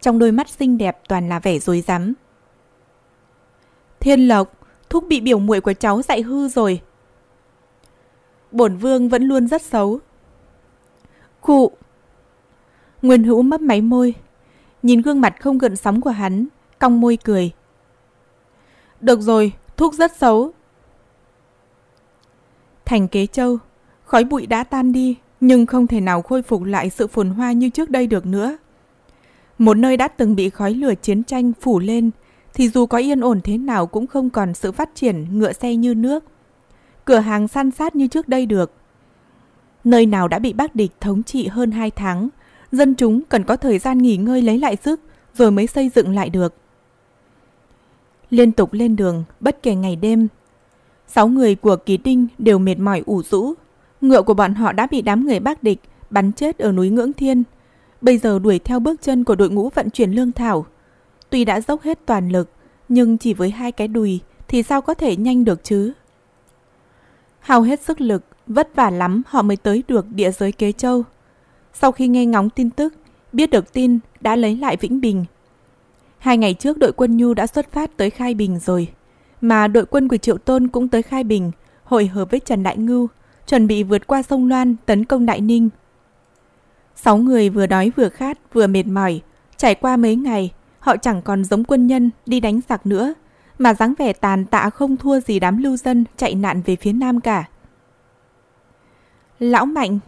Trong đôi mắt xinh đẹp toàn là vẻ dối rắm Thiên Lộc, thúc bị biểu muội của cháu dạy hư rồi. Bổn vương vẫn luôn rất xấu. Cụ. Nguyên Hữu mấp máy môi, nhìn gương mặt không gợn sóng của hắn, cong môi cười. Được rồi, thuốc rất xấu. Thành kế châu, khói bụi đã tan đi, nhưng không thể nào khôi phục lại sự phồn hoa như trước đây được nữa. Một nơi đã từng bị khói lửa chiến tranh phủ lên, thì dù có yên ổn thế nào cũng không còn sự phát triển ngựa xe như nước. Cửa hàng săn sát như trước đây được. Nơi nào đã bị bác địch thống trị hơn hai tháng, dân chúng cần có thời gian nghỉ ngơi lấy lại sức rồi mới xây dựng lại được. Liên tục lên đường, bất kể ngày đêm. Sáu người của Kỳ Tinh đều mệt mỏi ủ rũ. Ngựa của bọn họ đã bị đám người bác địch bắn chết ở núi Ngưỡng Thiên. Bây giờ đuổi theo bước chân của đội ngũ vận chuyển lương thảo. Tuy đã dốc hết toàn lực, nhưng chỉ với hai cái đùi thì sao có thể nhanh được chứ? Hao hết sức lực, vất vả lắm họ mới tới được địa giới Kế Châu. Sau khi nghe ngóng tin tức, biết được tin đã lấy lại Vĩnh Bình. Hai ngày trước đội quân Nhu đã xuất phát tới Khai Bình rồi, mà đội quân của Triệu Tôn cũng tới Khai Bình, hội hợp với Trần Đại Ngưu, chuẩn bị vượt qua sông Loan tấn công Đại Ninh. Sáu người vừa đói vừa khát vừa mệt mỏi, trải qua mấy ngày, họ chẳng còn giống quân nhân đi đánh giặc nữa, mà dáng vẻ tàn tạ không thua gì đám lưu dân chạy nạn về phía nam cả. Lão Mạnh,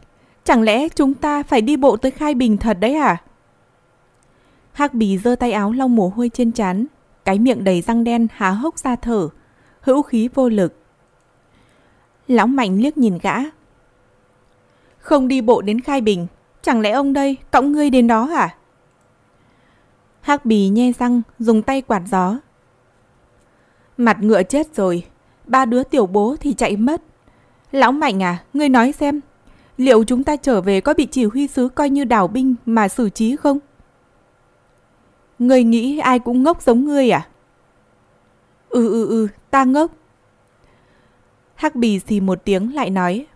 Chẳng lẽ chúng ta phải đi bộ tới Khai Bình thật đấy à? Hắc Bì giơ tay áo lau mồ hôi trên trán, cái miệng đầy răng đen há hốc ra thở, hữu khí vô lực. Lão Mạnh liếc nhìn gã. Không đi bộ đến Khai Bình, chẳng lẽ ông đây cõng ngươi đến đó à? Hắc Bì nhe răng, dùng tay quạt gió. Mặt ngựa chết rồi, ba đứa tiểu bố thì chạy mất. Lão Mạnh à, ngươi nói xem, liệu chúng ta trở về có bị chỉ huy sứ coi như đào binh mà xử trí không? người nghĩ ai cũng ngốc giống ngươi à? Ừ ừ ừ, ta ngốc. Hắc bì xì một tiếng lại nói.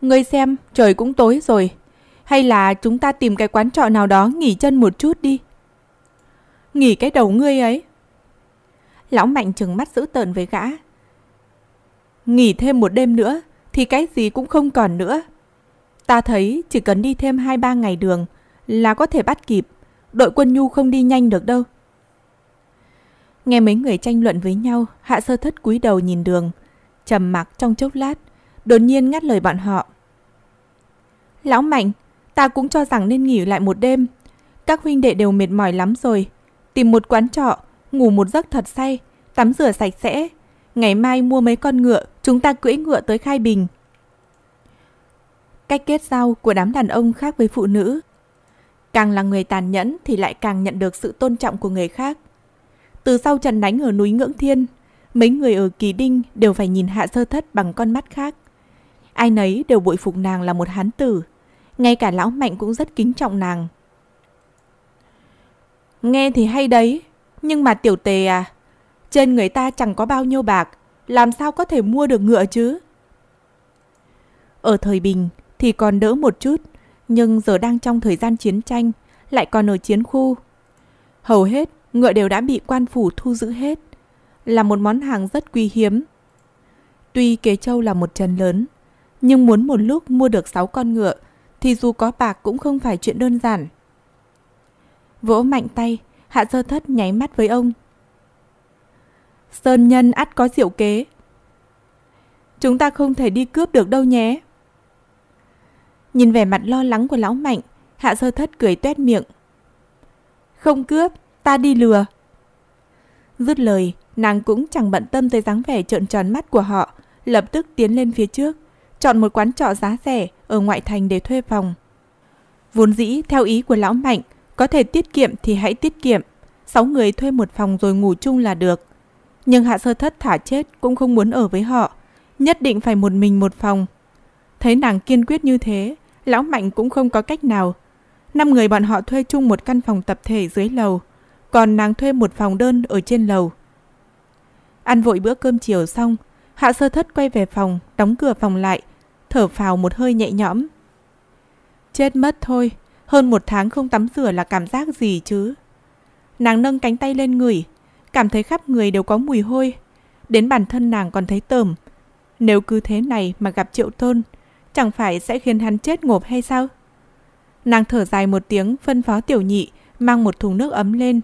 Ngươi xem, trời cũng tối rồi. Hay là chúng ta tìm cái quán trọ nào đó nghỉ chân một chút đi. Nghỉ cái đầu ngươi ấy. Lão mạnh trừng mắt giữ tợn với gã. Nghỉ thêm một đêm nữa, thì cái gì cũng không còn nữa. Ta thấy chỉ cần đi thêm 2-3 ngày đường là có thể bắt kịp, đội quân nhu không đi nhanh được đâu. Nghe mấy người tranh luận với nhau, hạ sơ thất cúi đầu nhìn đường, trầm mặc trong chốc lát, đột nhiên ngắt lời bọn họ. Lão Mạnh, ta cũng cho rằng nên nghỉ lại một đêm. Các huynh đệ đều mệt mỏi lắm rồi. Tìm một quán trọ, ngủ một giấc thật say, tắm rửa sạch sẽ, Ngày mai mua mấy con ngựa, chúng ta cưỡi ngựa tới Khai Bình. Cách kết giao của đám đàn ông khác với phụ nữ. Càng là người tàn nhẫn thì lại càng nhận được sự tôn trọng của người khác. Từ sau trận đánh ở núi Ngưỡng Thiên, mấy người ở Kỳ Đinh đều phải nhìn Hạ Sơ Thất bằng con mắt khác. Ai nấy đều bội phục nàng là một hán tử, ngay cả lão mạnh cũng rất kính trọng nàng. Nghe thì hay đấy, nhưng mà tiểu tề à, trên người ta chẳng có bao nhiêu bạc, làm sao có thể mua được ngựa chứ? Ở thời bình thì còn đỡ một chút, nhưng giờ đang trong thời gian chiến tranh, lại còn ở chiến khu. Hầu hết, ngựa đều đã bị quan phủ thu giữ hết, là một món hàng rất quý hiếm. Tuy Kế Châu là một trần lớn, nhưng muốn một lúc mua được 6 con ngựa thì dù có bạc cũng không phải chuyện đơn giản. Vỗ mạnh tay, Hạ Sơ Thất nháy mắt với ông, Sơn nhân ắt có diệu kế. Chúng ta không thể đi cướp được đâu nhé. Nhìn vẻ mặt lo lắng của lão Mạnh, Hạ Sơ Thất cười tuét miệng. Không cướp, ta đi lừa. Dứt lời, nàng cũng chẳng bận tâm tới dáng vẻ trợn tròn mắt của họ, lập tức tiến lên phía trước, chọn một quán trọ giá rẻ ở ngoại thành để thuê phòng. Vốn dĩ, theo ý của lão Mạnh, có thể tiết kiệm thì hãy tiết kiệm. Sáu người thuê một phòng rồi ngủ chung là được nhưng Hạ Sơ Thất thả chết cũng không muốn ở với họ, nhất định phải một mình một phòng. Thấy nàng kiên quyết như thế, lão Mạnh cũng không có cách nào. Năm người bọn họ thuê chung một căn phòng tập thể dưới lầu, còn nàng thuê một phòng đơn ở trên lầu. Ăn vội bữa cơm chiều xong, Hạ Sơ Thất quay về phòng, đóng cửa phòng lại, thở phào một hơi nhẹ nhõm. Chết mất thôi, hơn một tháng không tắm rửa là cảm giác gì chứ. Nàng nâng cánh tay lên người cảm thấy khắp người đều có mùi hôi. Đến bản thân nàng còn thấy tởm. Nếu cứ thế này mà gặp triệu tôn, chẳng phải sẽ khiến hắn chết ngộp hay sao? Nàng thở dài một tiếng phân phó tiểu nhị, mang một thùng nước ấm lên.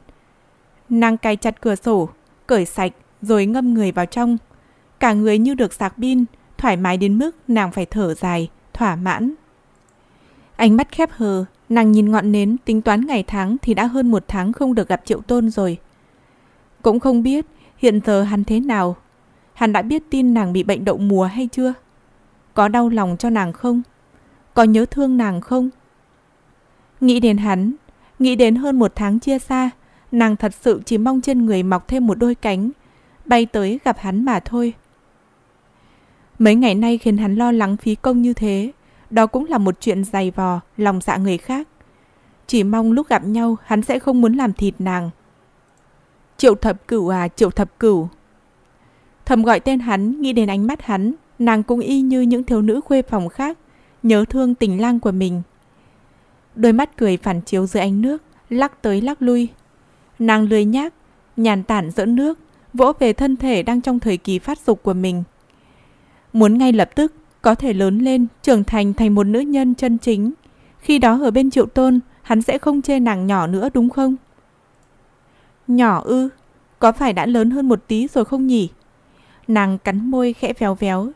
Nàng cài chặt cửa sổ, cởi sạch, rồi ngâm người vào trong. Cả người như được sạc pin, thoải mái đến mức nàng phải thở dài, thỏa mãn. Ánh mắt khép hờ, nàng nhìn ngọn nến tính toán ngày tháng thì đã hơn một tháng không được gặp triệu tôn rồi. Cũng không biết hiện giờ hắn thế nào. Hắn đã biết tin nàng bị bệnh đậu mùa hay chưa? Có đau lòng cho nàng không? Có nhớ thương nàng không? Nghĩ đến hắn, nghĩ đến hơn một tháng chia xa, nàng thật sự chỉ mong trên người mọc thêm một đôi cánh, bay tới gặp hắn mà thôi. Mấy ngày nay khiến hắn lo lắng phí công như thế, đó cũng là một chuyện dày vò, lòng dạ người khác. Chỉ mong lúc gặp nhau hắn sẽ không muốn làm thịt nàng. Triệu thập cửu à, triệu thập cửu. Thầm gọi tên hắn, nghĩ đến ánh mắt hắn, nàng cũng y như những thiếu nữ khuê phòng khác, nhớ thương tình lang của mình. Đôi mắt cười phản chiếu dưới ánh nước, lắc tới lắc lui. Nàng lười nhác, nhàn tản dẫn nước, vỗ về thân thể đang trong thời kỳ phát dục của mình. Muốn ngay lập tức, có thể lớn lên, trưởng thành thành một nữ nhân chân chính. Khi đó ở bên triệu tôn, hắn sẽ không chê nàng nhỏ nữa đúng không? Nhỏ ư, có phải đã lớn hơn một tí rồi không nhỉ? Nàng cắn môi khẽ véo véo,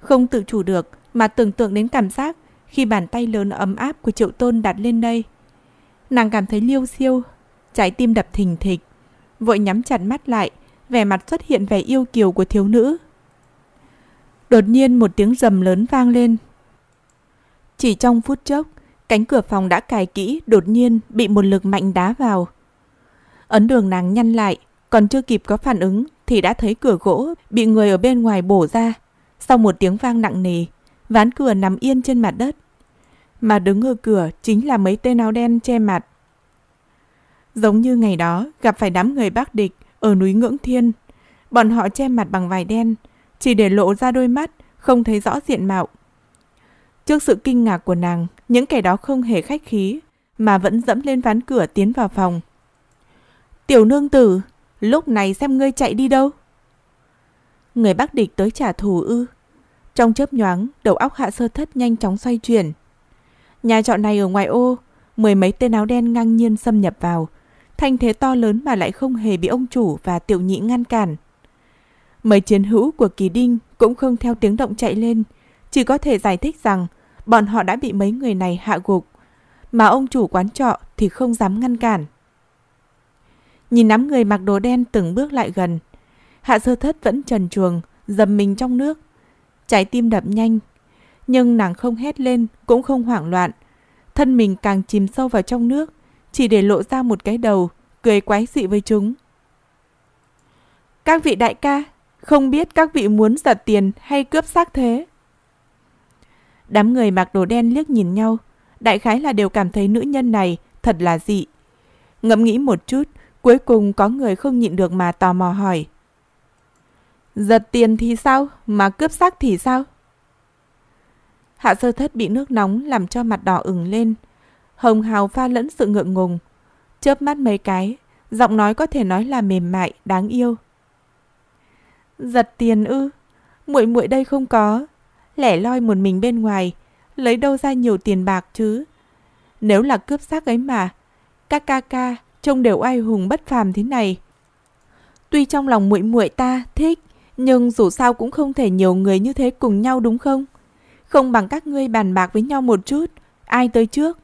không tự chủ được mà tưởng tượng đến cảm giác khi bàn tay lớn ấm áp của Triệu Tôn đặt lên đây. Nàng cảm thấy liêu siêu, trái tim đập thình thịch, vội nhắm chặt mắt lại, vẻ mặt xuất hiện vẻ yêu kiều của thiếu nữ. Đột nhiên một tiếng rầm lớn vang lên. Chỉ trong phút chốc, cánh cửa phòng đã cài kỹ đột nhiên bị một lực mạnh đá vào. Ấn đường nàng nhăn lại, còn chưa kịp có phản ứng thì đã thấy cửa gỗ bị người ở bên ngoài bổ ra. Sau một tiếng vang nặng nề, ván cửa nằm yên trên mặt đất. Mà đứng ở cửa chính là mấy tên áo đen che mặt. Giống như ngày đó gặp phải đám người bác địch ở núi Ngưỡng Thiên. Bọn họ che mặt bằng vải đen, chỉ để lộ ra đôi mắt, không thấy rõ diện mạo. Trước sự kinh ngạc của nàng, những kẻ đó không hề khách khí, mà vẫn dẫm lên ván cửa tiến vào phòng. Tiểu nương tử, lúc này xem ngươi chạy đi đâu? Người bác địch tới trả thù ư. Trong chớp nhoáng, đầu óc hạ sơ thất nhanh chóng xoay chuyển. Nhà trọ này ở ngoài ô, mười mấy tên áo đen ngang nhiên xâm nhập vào. Thanh thế to lớn mà lại không hề bị ông chủ và tiểu nhị ngăn cản. Mấy chiến hữu của kỳ đinh cũng không theo tiếng động chạy lên, chỉ có thể giải thích rằng bọn họ đã bị mấy người này hạ gục. Mà ông chủ quán trọ thì không dám ngăn cản. Nhìn nắm người mặc đồ đen từng bước lại gần. Hạ sơ thất vẫn trần chuồng, dầm mình trong nước. Trái tim đập nhanh. Nhưng nàng không hét lên, cũng không hoảng loạn. Thân mình càng chìm sâu vào trong nước, chỉ để lộ ra một cái đầu, cười quái dị với chúng. Các vị đại ca, không biết các vị muốn giật tiền hay cướp xác thế? Đám người mặc đồ đen liếc nhìn nhau, đại khái là đều cảm thấy nữ nhân này thật là dị. Ngẫm nghĩ một chút, Cuối cùng có người không nhịn được mà tò mò hỏi. Giật tiền thì sao, mà cướp xác thì sao? Hạ sơ thất bị nước nóng làm cho mặt đỏ ửng lên. Hồng hào pha lẫn sự ngượng ngùng. Chớp mắt mấy cái, giọng nói có thể nói là mềm mại, đáng yêu. Giật tiền ư? Muội muội đây không có, lẻ loi một mình bên ngoài, lấy đâu ra nhiều tiền bạc chứ? Nếu là cướp xác ấy mà, ca ca ca, trông đều oai hùng bất phàm thế này. Tuy trong lòng muội muội ta thích, nhưng dù sao cũng không thể nhiều người như thế cùng nhau đúng không? Không bằng các ngươi bàn bạc với nhau một chút, ai tới trước?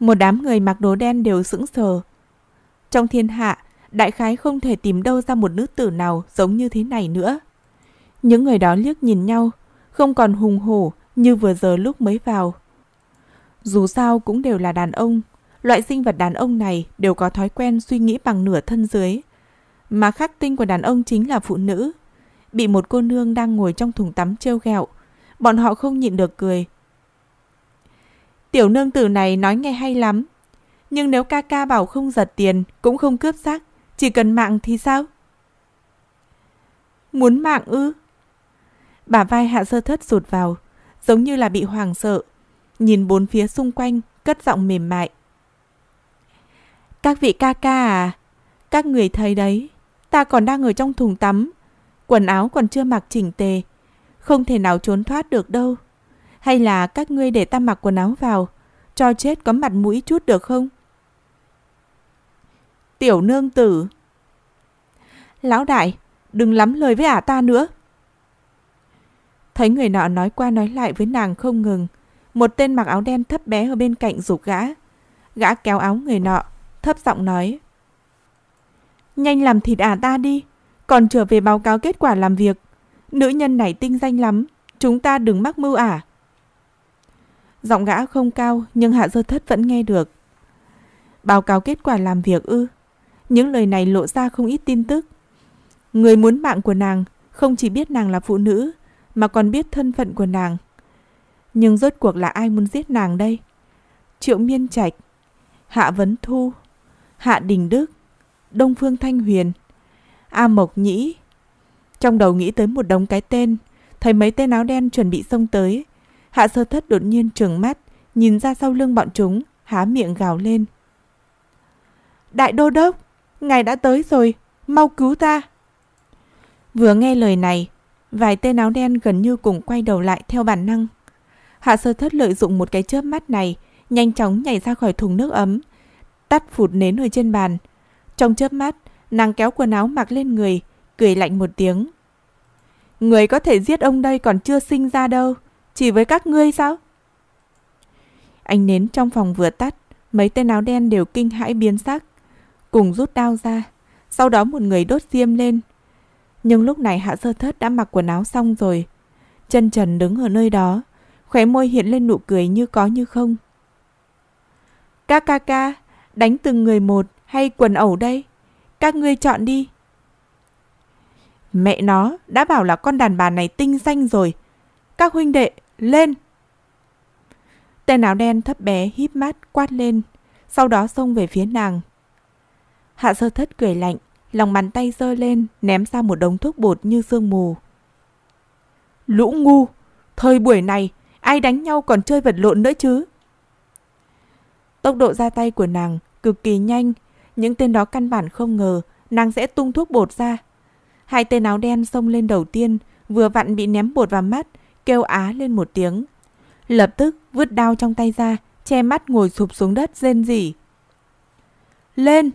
Một đám người mặc đồ đen đều sững sờ. Trong thiên hạ, đại khái không thể tìm đâu ra một nữ tử nào giống như thế này nữa. Những người đó liếc nhìn nhau, không còn hùng hổ như vừa giờ lúc mới vào. Dù sao cũng đều là đàn ông, Loại sinh vật đàn ông này đều có thói quen suy nghĩ bằng nửa thân dưới. Mà khắc tinh của đàn ông chính là phụ nữ. Bị một cô nương đang ngồi trong thùng tắm trêu ghẹo, bọn họ không nhịn được cười. Tiểu nương tử này nói nghe hay lắm, nhưng nếu ca ca bảo không giật tiền, cũng không cướp xác, chỉ cần mạng thì sao? Muốn mạng ư? Bả vai hạ sơ thất rụt vào, giống như là bị hoàng sợ. Nhìn bốn phía xung quanh, cất giọng mềm mại. Các vị ca ca à, các người thấy đấy, ta còn đang ở trong thùng tắm, quần áo còn chưa mặc chỉnh tề, không thể nào trốn thoát được đâu. Hay là các ngươi để ta mặc quần áo vào, cho chết có mặt mũi chút được không? Tiểu nương tử Lão đại, đừng lắm lời với ả ta nữa. Thấy người nọ nói qua nói lại với nàng không ngừng, một tên mặc áo đen thấp bé ở bên cạnh rục gã. Gã kéo áo người nọ, thấp giọng nói. Nhanh làm thịt ả à ta đi, còn trở về báo cáo kết quả làm việc. Nữ nhân này tinh danh lắm, chúng ta đừng mắc mưu ả. À. Giọng gã không cao nhưng hạ dơ thất vẫn nghe được. Báo cáo kết quả làm việc ư. Những lời này lộ ra không ít tin tức. Người muốn mạng của nàng không chỉ biết nàng là phụ nữ mà còn biết thân phận của nàng. Nhưng rốt cuộc là ai muốn giết nàng đây? Triệu Miên Trạch, Hạ Vấn Thu. Hạ Đình Đức, Đông Phương Thanh Huyền, A Mộc Nhĩ. Trong đầu nghĩ tới một đống cái tên, thấy mấy tên áo đen chuẩn bị xông tới. Hạ sơ thất đột nhiên trừng mắt, nhìn ra sau lưng bọn chúng, há miệng gào lên. Đại đô đốc, ngài đã tới rồi, mau cứu ta. Vừa nghe lời này, vài tên áo đen gần như cùng quay đầu lại theo bản năng. Hạ sơ thất lợi dụng một cái chớp mắt này, nhanh chóng nhảy ra khỏi thùng nước ấm, tắt phụt nến ở trên bàn. Trong chớp mắt, nàng kéo quần áo mặc lên người, cười lạnh một tiếng. Người có thể giết ông đây còn chưa sinh ra đâu, chỉ với các ngươi sao? Anh nến trong phòng vừa tắt, mấy tên áo đen đều kinh hãi biến sắc, cùng rút đao ra, sau đó một người đốt diêm lên. Nhưng lúc này Hạ Sơ Thất đã mặc quần áo xong rồi, chân trần đứng ở nơi đó, khóe môi hiện lên nụ cười như có như không. Ca ca ca, đánh từng người một hay quần ẩu đây? Các ngươi chọn đi. Mẹ nó đã bảo là con đàn bà này tinh danh rồi. Các huynh đệ, lên! Tên áo đen thấp bé híp mắt quát lên, sau đó xông về phía nàng. Hạ sơ thất cười lạnh, lòng bàn tay giơ lên, ném ra một đống thuốc bột như sương mù. Lũ ngu, thời buổi này, ai đánh nhau còn chơi vật lộn nữa chứ? Tốc độ ra tay của nàng cực kỳ nhanh. Những tên đó căn bản không ngờ nàng sẽ tung thuốc bột ra. Hai tên áo đen xông lên đầu tiên, vừa vặn bị ném bột vào mắt, kêu á lên một tiếng. Lập tức vứt đao trong tay ra, che mắt ngồi sụp xuống đất rên rỉ. Lên!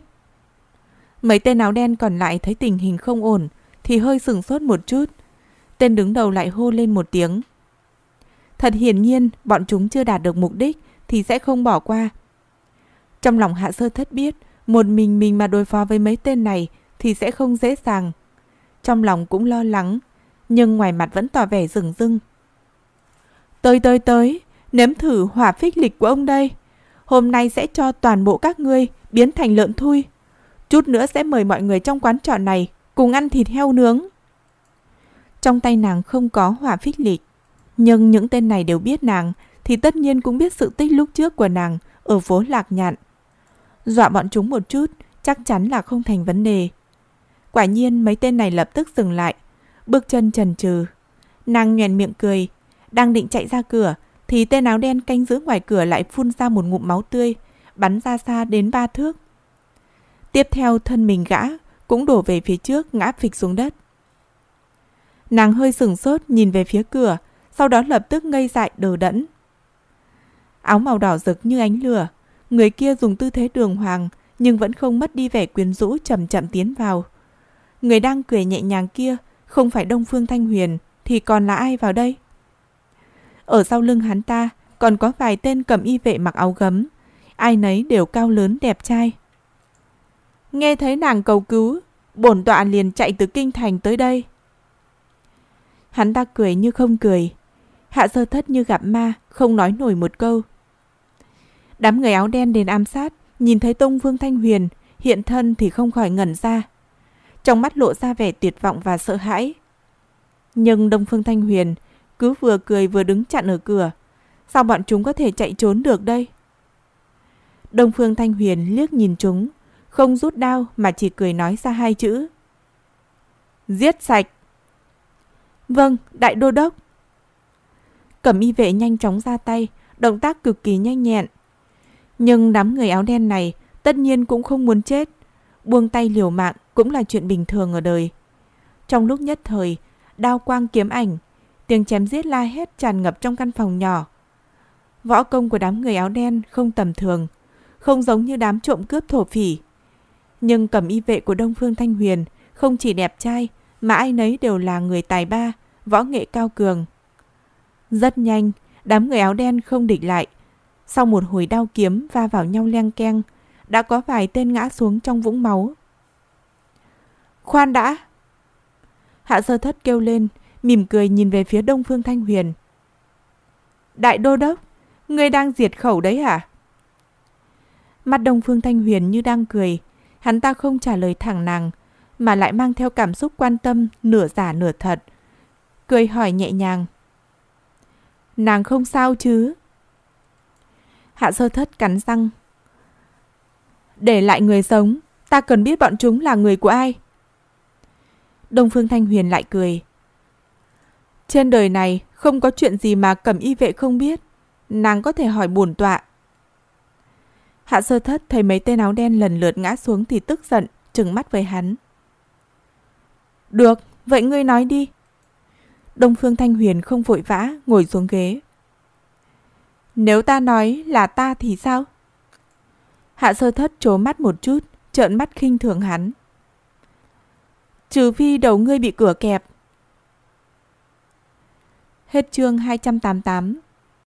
Mấy tên áo đen còn lại thấy tình hình không ổn, thì hơi sừng sốt một chút. Tên đứng đầu lại hô lên một tiếng. Thật hiển nhiên, bọn chúng chưa đạt được mục đích thì sẽ không bỏ qua trong lòng Hạ Sơ Thất biết, một mình mình mà đối phó với mấy tên này thì sẽ không dễ dàng. Trong lòng cũng lo lắng, nhưng ngoài mặt vẫn tỏ vẻ rừng rưng. Tới tới tới, nếm thử hỏa phích lịch của ông đây. Hôm nay sẽ cho toàn bộ các ngươi biến thành lợn thui. Chút nữa sẽ mời mọi người trong quán trọ này cùng ăn thịt heo nướng. Trong tay nàng không có hỏa phích lịch, nhưng những tên này đều biết nàng thì tất nhiên cũng biết sự tích lúc trước của nàng ở phố Lạc Nhạn Dọa bọn chúng một chút, chắc chắn là không thành vấn đề. Quả nhiên mấy tên này lập tức dừng lại, bước chân chần chừ. Nàng nhoèn miệng cười, đang định chạy ra cửa thì tên áo đen canh giữ ngoài cửa lại phun ra một ngụm máu tươi, bắn ra xa đến ba thước. Tiếp theo thân mình gã cũng đổ về phía trước ngã phịch xuống đất. Nàng hơi sừng sốt nhìn về phía cửa, sau đó lập tức ngây dại đờ đẫn. Áo màu đỏ rực như ánh lửa, Người kia dùng tư thế đường hoàng, nhưng vẫn không mất đi vẻ quyến rũ chậm chậm tiến vào. Người đang cười nhẹ nhàng kia, không phải Đông Phương Thanh Huyền, thì còn là ai vào đây? Ở sau lưng hắn ta, còn có vài tên cầm y vệ mặc áo gấm. Ai nấy đều cao lớn đẹp trai. Nghe thấy nàng cầu cứu, bổn tọa liền chạy từ kinh thành tới đây. Hắn ta cười như không cười. Hạ sơ thất như gặp ma, không nói nổi một câu. Đám người áo đen đến ám sát, nhìn thấy Tông Vương Thanh Huyền, hiện thân thì không khỏi ngẩn ra. Trong mắt lộ ra vẻ tuyệt vọng và sợ hãi. Nhưng Đông Phương Thanh Huyền cứ vừa cười vừa đứng chặn ở cửa. Sao bọn chúng có thể chạy trốn được đây? Đông Phương Thanh Huyền liếc nhìn chúng, không rút đao mà chỉ cười nói ra hai chữ. Giết sạch! Vâng, đại đô đốc. Cẩm y vệ nhanh chóng ra tay, động tác cực kỳ nhanh nhẹn, nhưng đám người áo đen này tất nhiên cũng không muốn chết. Buông tay liều mạng cũng là chuyện bình thường ở đời. Trong lúc nhất thời, đao quang kiếm ảnh, tiếng chém giết la hét tràn ngập trong căn phòng nhỏ. Võ công của đám người áo đen không tầm thường, không giống như đám trộm cướp thổ phỉ. Nhưng cầm y vệ của Đông Phương Thanh Huyền không chỉ đẹp trai mà ai nấy đều là người tài ba, võ nghệ cao cường. Rất nhanh, đám người áo đen không địch lại, sau một hồi đao kiếm va vào nhau leng keng, đã có vài tên ngã xuống trong vũng máu. Khoan đã! Hạ sơ thất kêu lên, mỉm cười nhìn về phía đông phương Thanh Huyền. Đại đô đốc, ngươi đang diệt khẩu đấy hả? Mặt đông phương Thanh Huyền như đang cười, hắn ta không trả lời thẳng nàng, mà lại mang theo cảm xúc quan tâm nửa giả nửa thật. Cười hỏi nhẹ nhàng. Nàng không sao chứ? Hạ sơ thất cắn răng. Để lại người sống, ta cần biết bọn chúng là người của ai. Đông Phương Thanh Huyền lại cười. Trên đời này không có chuyện gì mà cẩm y vệ không biết. Nàng có thể hỏi bổn tọa. Hạ sơ thất thấy mấy tên áo đen lần lượt ngã xuống thì tức giận, trừng mắt với hắn. Được, vậy ngươi nói đi. Đông Phương Thanh Huyền không vội vã, ngồi xuống ghế, nếu ta nói là ta thì sao? Hạ sơ thất trố mắt một chút, trợn mắt khinh thường hắn. Trừ phi đầu ngươi bị cửa kẹp. Hết chương 288